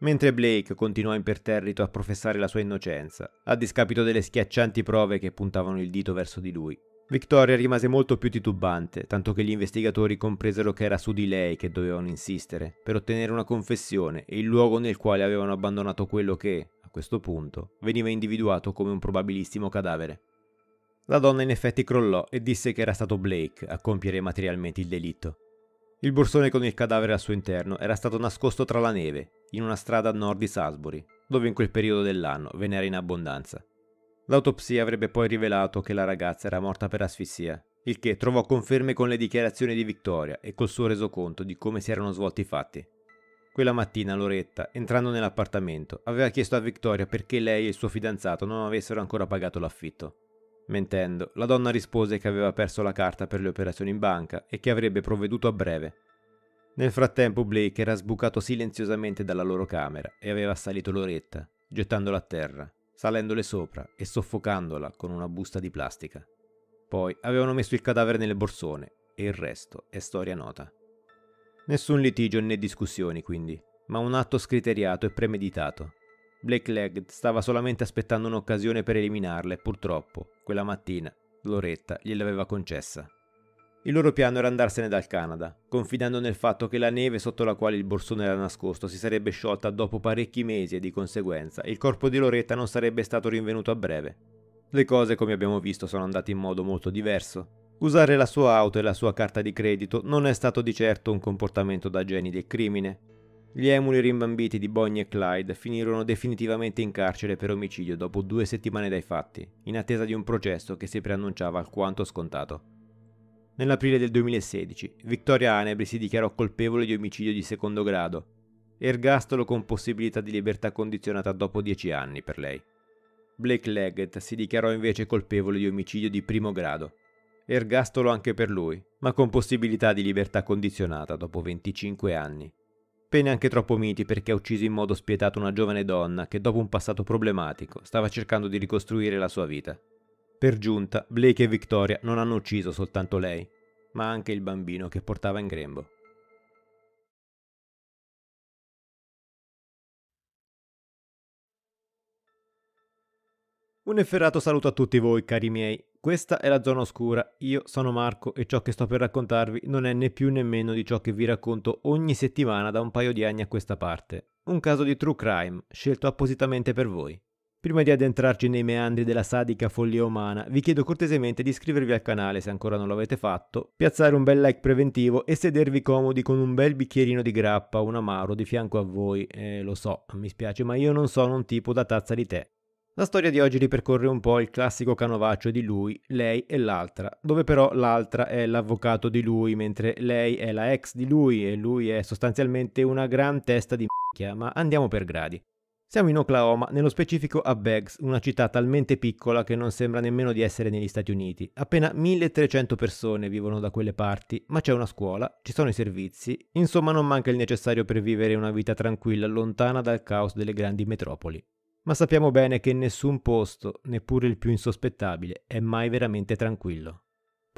Mentre Blake continuò imperterrito a professare la sua innocenza, a discapito delle schiaccianti prove che puntavano il dito verso di lui, Victoria rimase molto più titubante, tanto che gli investigatori compresero che era su di lei che dovevano insistere per ottenere una confessione e il luogo nel quale avevano abbandonato quello che, a questo punto, veniva individuato come un probabilissimo cadavere. La donna in effetti crollò e disse che era stato Blake a compiere materialmente il delitto. Il borsone con il cadavere al suo interno era stato nascosto tra la neve, in una strada a nord di Salisbury, dove in quel periodo dell'anno ve n'era in abbondanza. L'autopsia avrebbe poi rivelato che la ragazza era morta per asfissia, il che trovò conferme con le dichiarazioni di Vittoria e col suo resoconto di come si erano svolti i fatti. Quella mattina Loretta, entrando nell'appartamento, aveva chiesto a Vittoria perché lei e il suo fidanzato non avessero ancora pagato l'affitto. Mentendo, la donna rispose che aveva perso la carta per le operazioni in banca e che avrebbe provveduto a breve. Nel frattempo Blake era sbucato silenziosamente dalla loro camera e aveva assalito Loretta, gettandola a terra salendole sopra e soffocandola con una busta di plastica. Poi avevano messo il cadavere nel borsone e il resto è storia nota. Nessun litigio né discussioni, quindi, ma un atto scriteriato e premeditato. Blake Blackleg stava solamente aspettando un'occasione per eliminarla e purtroppo, quella mattina, Loretta gliel'aveva concessa. Il loro piano era andarsene dal Canada, confidando nel fatto che la neve sotto la quale il borsone era nascosto si sarebbe sciolta dopo parecchi mesi e di conseguenza il corpo di Loretta non sarebbe stato rinvenuto a breve. Le cose, come abbiamo visto, sono andate in modo molto diverso. Usare la sua auto e la sua carta di credito non è stato di certo un comportamento da geni del crimine. Gli emuli rimbambiti di Bonnie e Clyde finirono definitivamente in carcere per omicidio dopo due settimane dai fatti, in attesa di un processo che si preannunciava alquanto scontato. Nell'aprile del 2016, Vittoria Anebri si dichiarò colpevole di omicidio di secondo grado, ergastolo con possibilità di libertà condizionata dopo 10 anni per lei. Blake Leggett si dichiarò invece colpevole di omicidio di primo grado, ergastolo anche per lui, ma con possibilità di libertà condizionata dopo 25 anni. Pene anche troppo miti perché ha ucciso in modo spietato una giovane donna che dopo un passato problematico stava cercando di ricostruire la sua vita. Per giunta, Blake e Victoria non hanno ucciso soltanto lei, ma anche il bambino che portava in grembo. Un efferato saluto a tutti voi, cari miei. Questa è la zona oscura, io sono Marco e ciò che sto per raccontarvi non è né più né meno di ciò che vi racconto ogni settimana da un paio di anni a questa parte. Un caso di true crime, scelto appositamente per voi. Prima di addentrarci nei meandri della sadica follia umana, vi chiedo cortesemente di iscrivervi al canale se ancora non lo avete fatto, piazzare un bel like preventivo e sedervi comodi con un bel bicchierino di grappa, un amaro di fianco a voi. Eh, lo so, mi spiace, ma io non sono un tipo da tazza di tè. La storia di oggi ripercorre un po' il classico canovaccio di lui, lei e l'altra, dove però l'altra è l'avvocato di lui, mentre lei è la ex di lui e lui è sostanzialmente una gran testa di m***a, ma andiamo per gradi. Siamo in Oklahoma, nello specifico a Beggs, una città talmente piccola che non sembra nemmeno di essere negli Stati Uniti. Appena 1300 persone vivono da quelle parti, ma c'è una scuola, ci sono i servizi, insomma non manca il necessario per vivere una vita tranquilla lontana dal caos delle grandi metropoli. Ma sappiamo bene che nessun posto, neppure il più insospettabile, è mai veramente tranquillo.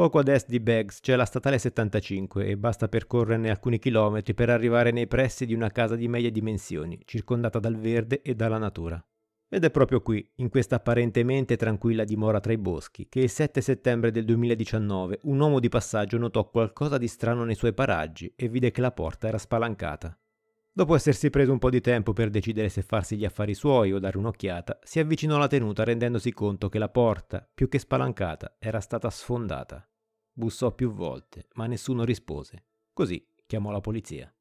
Poco ad est di Beggs c'è la statale 75 e basta percorrerne alcuni chilometri per arrivare nei pressi di una casa di medie dimensioni, circondata dal verde e dalla natura. Ed è proprio qui, in questa apparentemente tranquilla dimora tra i boschi, che il 7 settembre del 2019 un uomo di passaggio notò qualcosa di strano nei suoi paraggi e vide che la porta era spalancata. Dopo essersi preso un po' di tempo per decidere se farsi gli affari suoi o dare un'occhiata, si avvicinò alla tenuta rendendosi conto che la porta, più che spalancata, era stata sfondata. Bussò più volte, ma nessuno rispose. Così chiamò la polizia.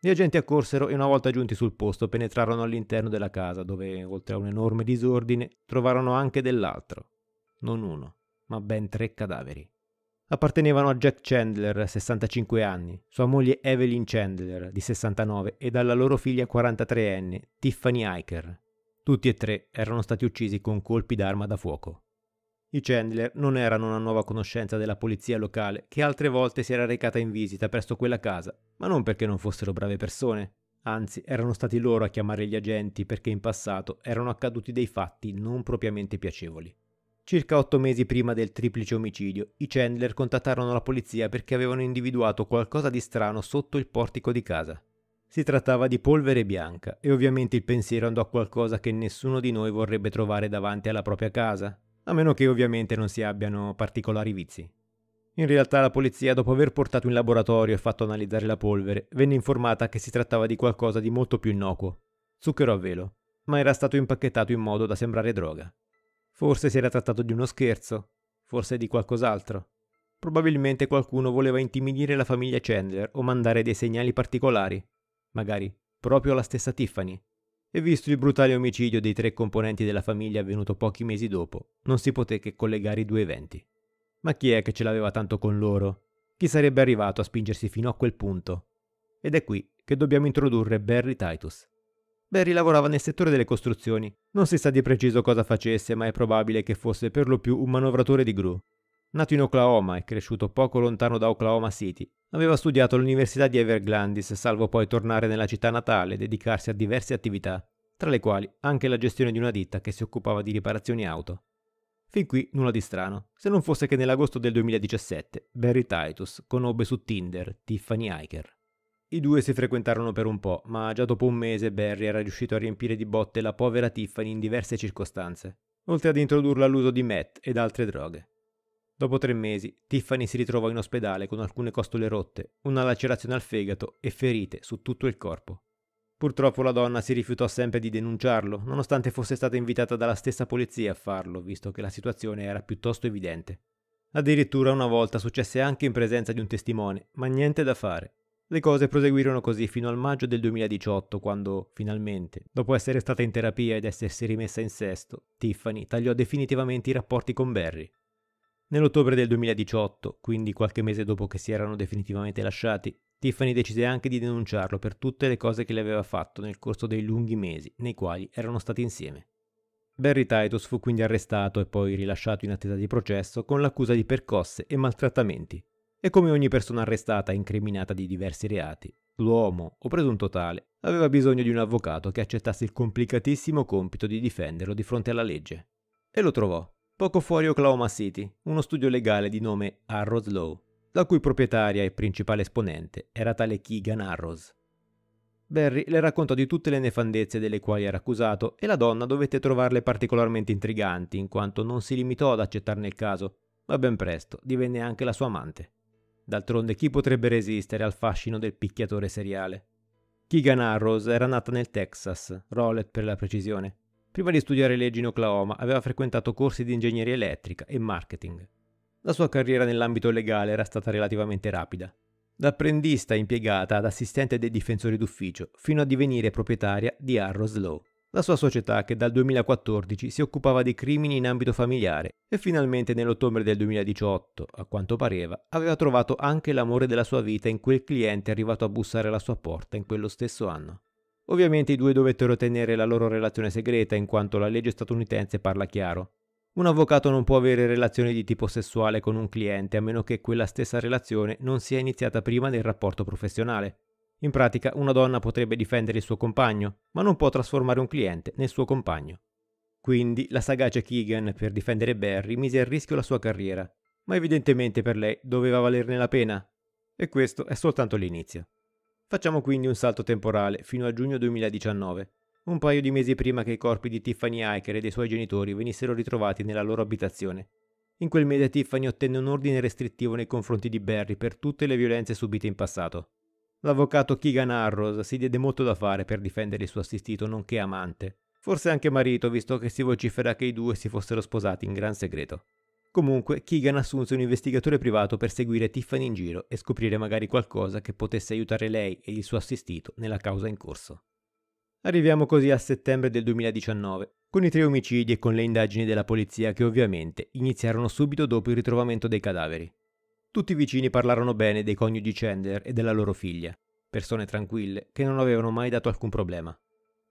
Gli agenti accorsero e una volta giunti sul posto penetrarono all'interno della casa dove, oltre a un enorme disordine, trovarono anche dell'altro. Non uno, ma ben tre cadaveri appartenevano a Jack Chandler, 65 anni, sua moglie Evelyn Chandler, di 69, ed alla loro figlia 43enne, Tiffany Hiker. Tutti e tre erano stati uccisi con colpi d'arma da fuoco. I Chandler non erano una nuova conoscenza della polizia locale che altre volte si era recata in visita presso quella casa, ma non perché non fossero brave persone. Anzi, erano stati loro a chiamare gli agenti perché in passato erano accaduti dei fatti non propriamente piacevoli. Circa otto mesi prima del triplice omicidio, i Chandler contattarono la polizia perché avevano individuato qualcosa di strano sotto il portico di casa. Si trattava di polvere bianca e ovviamente il pensiero andò a qualcosa che nessuno di noi vorrebbe trovare davanti alla propria casa, a meno che ovviamente non si abbiano particolari vizi. In realtà la polizia, dopo aver portato in laboratorio e fatto analizzare la polvere, venne informata che si trattava di qualcosa di molto più innocuo, zucchero a velo, ma era stato impacchettato in modo da sembrare droga. Forse si era trattato di uno scherzo, forse di qualcos'altro. Probabilmente qualcuno voleva intimidire la famiglia Chandler o mandare dei segnali particolari, magari proprio alla stessa Tiffany. E visto il brutale omicidio dei tre componenti della famiglia avvenuto pochi mesi dopo, non si poté che collegare i due eventi. Ma chi è che ce l'aveva tanto con loro? Chi sarebbe arrivato a spingersi fino a quel punto? Ed è qui che dobbiamo introdurre Barry Titus. Barry lavorava nel settore delle costruzioni. Non si sa di preciso cosa facesse, ma è probabile che fosse per lo più un manovratore di gru. Nato in Oklahoma e cresciuto poco lontano da Oklahoma City, aveva studiato all'Università di Everglandis, salvo poi tornare nella città natale e dedicarsi a diverse attività, tra le quali anche la gestione di una ditta che si occupava di riparazioni auto. Fin qui nulla di strano, se non fosse che nell'agosto del 2017 Barry Titus conobbe su Tinder Tiffany Hiker. I due si frequentarono per un po', ma già dopo un mese Barry era riuscito a riempire di botte la povera Tiffany in diverse circostanze, oltre ad introdurla all'uso di meth ed altre droghe. Dopo tre mesi, Tiffany si ritrovò in ospedale con alcune costole rotte, una lacerazione al fegato e ferite su tutto il corpo. Purtroppo la donna si rifiutò sempre di denunciarlo, nonostante fosse stata invitata dalla stessa polizia a farlo, visto che la situazione era piuttosto evidente. Addirittura una volta successe anche in presenza di un testimone, ma niente da fare. Le cose proseguirono così fino al maggio del 2018, quando, finalmente, dopo essere stata in terapia ed essersi rimessa in sesto, Tiffany tagliò definitivamente i rapporti con Barry. Nell'ottobre del 2018, quindi qualche mese dopo che si erano definitivamente lasciati, Tiffany decise anche di denunciarlo per tutte le cose che le aveva fatto nel corso dei lunghi mesi nei quali erano stati insieme. Barry Titus fu quindi arrestato e poi rilasciato in attesa di processo con l'accusa di percosse e maltrattamenti, e come ogni persona arrestata e incriminata di diversi reati, l'uomo, o presunto tale, aveva bisogno di un avvocato che accettasse il complicatissimo compito di difenderlo di fronte alla legge. E lo trovò, poco fuori Oklahoma City, uno studio legale di nome Arrows Law, la cui proprietaria e principale esponente era tale Keegan Arrows. Barry le raccontò di tutte le nefandezze delle quali era accusato e la donna dovette trovarle particolarmente intriganti in quanto non si limitò ad accettarne il caso, ma ben presto divenne anche la sua amante. D'altronde chi potrebbe resistere al fascino del picchiatore seriale? Keegan Arrows era nata nel Texas, Rowlett per la precisione. Prima di studiare legge in Oklahoma aveva frequentato corsi di ingegneria elettrica e marketing. La sua carriera nell'ambito legale era stata relativamente rapida. Da apprendista impiegata ad assistente dei difensori d'ufficio fino a divenire proprietaria di Arrows Law la sua società che dal 2014 si occupava di crimini in ambito familiare e finalmente nell'ottobre del 2018, a quanto pareva, aveva trovato anche l'amore della sua vita in quel cliente arrivato a bussare alla sua porta in quello stesso anno. Ovviamente i due dovettero tenere la loro relazione segreta in quanto la legge statunitense parla chiaro. Un avvocato non può avere relazioni di tipo sessuale con un cliente a meno che quella stessa relazione non sia iniziata prima del rapporto professionale. In pratica, una donna potrebbe difendere il suo compagno, ma non può trasformare un cliente nel suo compagno. Quindi, la sagace Keegan, per difendere Barry, mise a rischio la sua carriera, ma evidentemente per lei doveva valerne la pena. E questo è soltanto l'inizio. Facciamo quindi un salto temporale fino a giugno 2019, un paio di mesi prima che i corpi di Tiffany Hiker e dei suoi genitori venissero ritrovati nella loro abitazione. In quel mese Tiffany ottenne un ordine restrittivo nei confronti di Barry per tutte le violenze subite in passato. L'avvocato Keegan Arrows si diede molto da fare per difendere il suo assistito nonché amante, forse anche marito visto che si vocifera che i due si fossero sposati in gran segreto. Comunque, Keegan assunse un investigatore privato per seguire Tiffany in giro e scoprire magari qualcosa che potesse aiutare lei e il suo assistito nella causa in corso. Arriviamo così a settembre del 2019, con i tre omicidi e con le indagini della polizia che ovviamente iniziarono subito dopo il ritrovamento dei cadaveri. Tutti i vicini parlarono bene dei coniugi Chandler e della loro figlia, persone tranquille che non avevano mai dato alcun problema.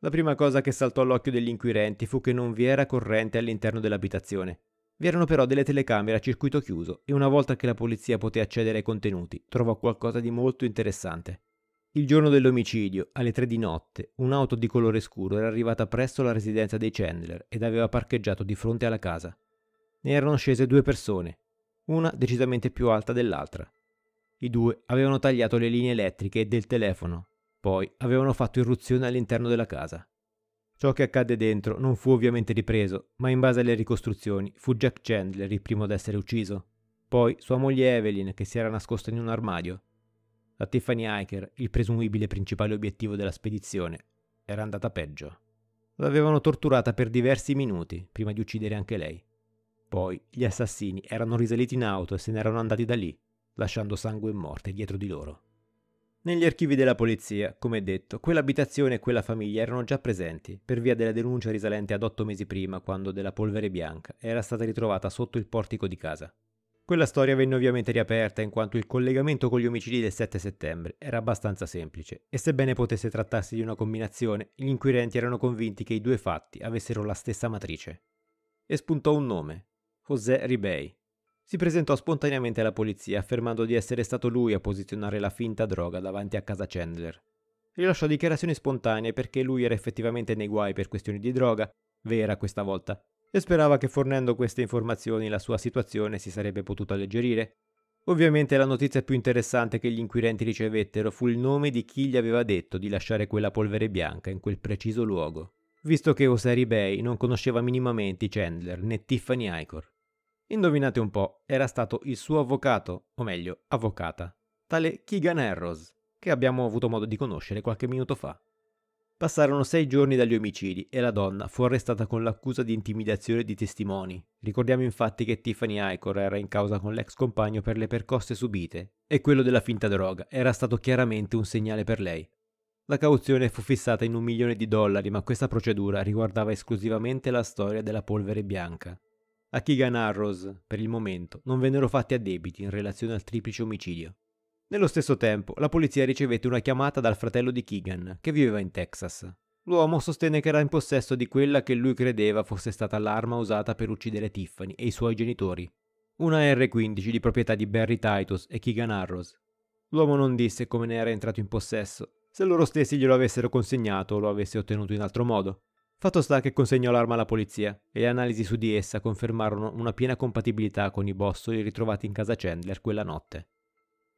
La prima cosa che saltò all'occhio degli inquirenti fu che non vi era corrente all'interno dell'abitazione. Vi erano però delle telecamere a circuito chiuso e una volta che la polizia poté accedere ai contenuti, trovò qualcosa di molto interessante. Il giorno dell'omicidio, alle tre di notte, un'auto di colore scuro era arrivata presso la residenza dei Chandler ed aveva parcheggiato di fronte alla casa. Ne erano scese due persone, una decisamente più alta dell'altra. I due avevano tagliato le linee elettriche del telefono, poi avevano fatto irruzione all'interno della casa. Ciò che accadde dentro non fu ovviamente ripreso, ma in base alle ricostruzioni fu Jack Chandler il primo ad essere ucciso, poi sua moglie Evelyn che si era nascosta in un armadio. La Tiffany Hiker, il presumibile principale obiettivo della spedizione, era andata peggio. L'avevano torturata per diversi minuti prima di uccidere anche lei. Poi gli assassini erano risaliti in auto e se n'erano andati da lì, lasciando sangue e morte dietro di loro. Negli archivi della polizia, come detto, quell'abitazione e quella famiglia erano già presenti per via della denuncia risalente ad otto mesi prima, quando della polvere bianca era stata ritrovata sotto il portico di casa. Quella storia venne ovviamente riaperta in quanto il collegamento con gli omicidi del 7 settembre era abbastanza semplice e sebbene potesse trattarsi di una combinazione, gli inquirenti erano convinti che i due fatti avessero la stessa matrice. E spuntò un nome, José Ribey. Si presentò spontaneamente alla polizia affermando di essere stato lui a posizionare la finta droga davanti a casa Chandler. Rilasciò dichiarazioni spontanee perché lui era effettivamente nei guai per questioni di droga, vera questa volta, e sperava che fornendo queste informazioni la sua situazione si sarebbe potuta alleggerire. Ovviamente la notizia più interessante che gli inquirenti ricevettero fu il nome di chi gli aveva detto di lasciare quella polvere bianca in quel preciso luogo, visto che Osari Bay non conosceva minimamente Chandler né Tiffany Icor. Indovinate un po', era stato il suo avvocato, o meglio, avvocata, tale Keegan Erros, che abbiamo avuto modo di conoscere qualche minuto fa. Passarono sei giorni dagli omicidi e la donna fu arrestata con l'accusa di intimidazione di testimoni. Ricordiamo infatti che Tiffany Icor era in causa con l'ex compagno per le percosse subite e quello della finta droga era stato chiaramente un segnale per lei. La cauzione fu fissata in un milione di dollari ma questa procedura riguardava esclusivamente la storia della polvere bianca. A Keegan Arrows, per il momento, non vennero fatti addebiti in relazione al triplice omicidio. Nello stesso tempo, la polizia ricevette una chiamata dal fratello di Keegan, che viveva in Texas. L'uomo sostenne che era in possesso di quella che lui credeva fosse stata l'arma usata per uccidere Tiffany e i suoi genitori, una R15 di proprietà di Barry Titus e Keegan Arrows. L'uomo non disse come ne era entrato in possesso, se loro stessi glielo avessero consegnato o lo avesse ottenuto in altro modo, Fatto sta che consegnò l'arma alla polizia e le analisi su di essa confermarono una piena compatibilità con i bossoli ritrovati in casa Chandler quella notte.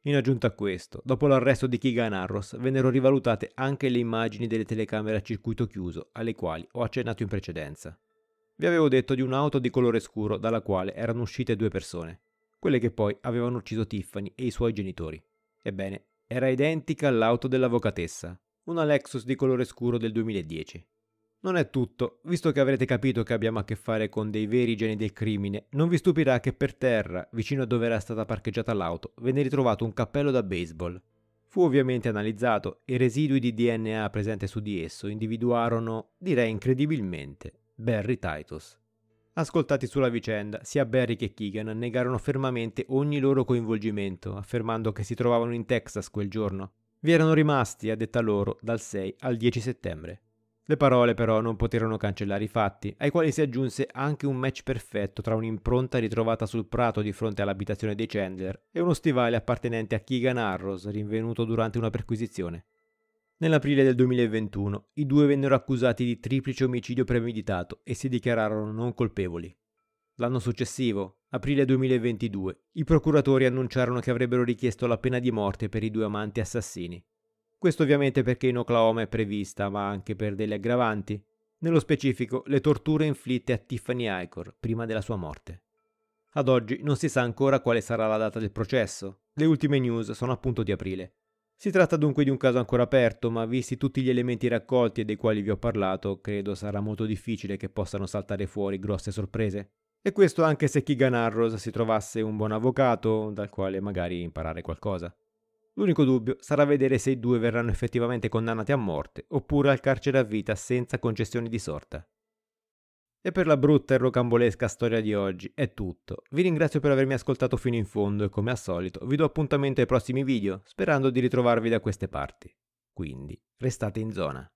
In aggiunta a questo, dopo l'arresto di Keegan Arros, vennero rivalutate anche le immagini delle telecamere a circuito chiuso alle quali ho accennato in precedenza. Vi avevo detto di un'auto di colore scuro dalla quale erano uscite due persone, quelle che poi avevano ucciso Tiffany e i suoi genitori. Ebbene, era identica all'auto dell'avvocatessa, una Lexus di colore scuro del 2010. Non è tutto, visto che avrete capito che abbiamo a che fare con dei veri geni del crimine, non vi stupirà che per terra, vicino a dove era stata parcheggiata l'auto, venne ritrovato un cappello da baseball. Fu ovviamente analizzato e i residui di DNA presente su di esso individuarono, direi incredibilmente, Barry Titus. Ascoltati sulla vicenda, sia Barry che Keegan negarono fermamente ogni loro coinvolgimento, affermando che si trovavano in Texas quel giorno. Vi erano rimasti, a detta loro, dal 6 al 10 settembre. Le parole però non poterono cancellare i fatti, ai quali si aggiunse anche un match perfetto tra un'impronta ritrovata sul prato di fronte all'abitazione dei Chandler e uno stivale appartenente a Keegan Arrows rinvenuto durante una perquisizione. Nell'aprile del 2021 i due vennero accusati di triplice omicidio premeditato e si dichiararono non colpevoli. L'anno successivo, aprile 2022, i procuratori annunciarono che avrebbero richiesto la pena di morte per i due amanti assassini, questo ovviamente perché in Oklahoma è prevista, ma anche per delle aggravanti. Nello specifico, le torture inflitte a Tiffany Icor prima della sua morte. Ad oggi non si sa ancora quale sarà la data del processo. Le ultime news sono appunto di aprile. Si tratta dunque di un caso ancora aperto, ma visti tutti gli elementi raccolti e dei quali vi ho parlato, credo sarà molto difficile che possano saltare fuori grosse sorprese. E questo anche se Keegan Arrows si trovasse un buon avvocato dal quale magari imparare qualcosa. L'unico dubbio sarà vedere se i due verranno effettivamente condannati a morte oppure al carcere a vita senza concessioni di sorta. E per la brutta e rocambolesca storia di oggi è tutto. Vi ringrazio per avermi ascoltato fino in fondo e come al solito vi do appuntamento ai prossimi video sperando di ritrovarvi da queste parti. Quindi restate in zona.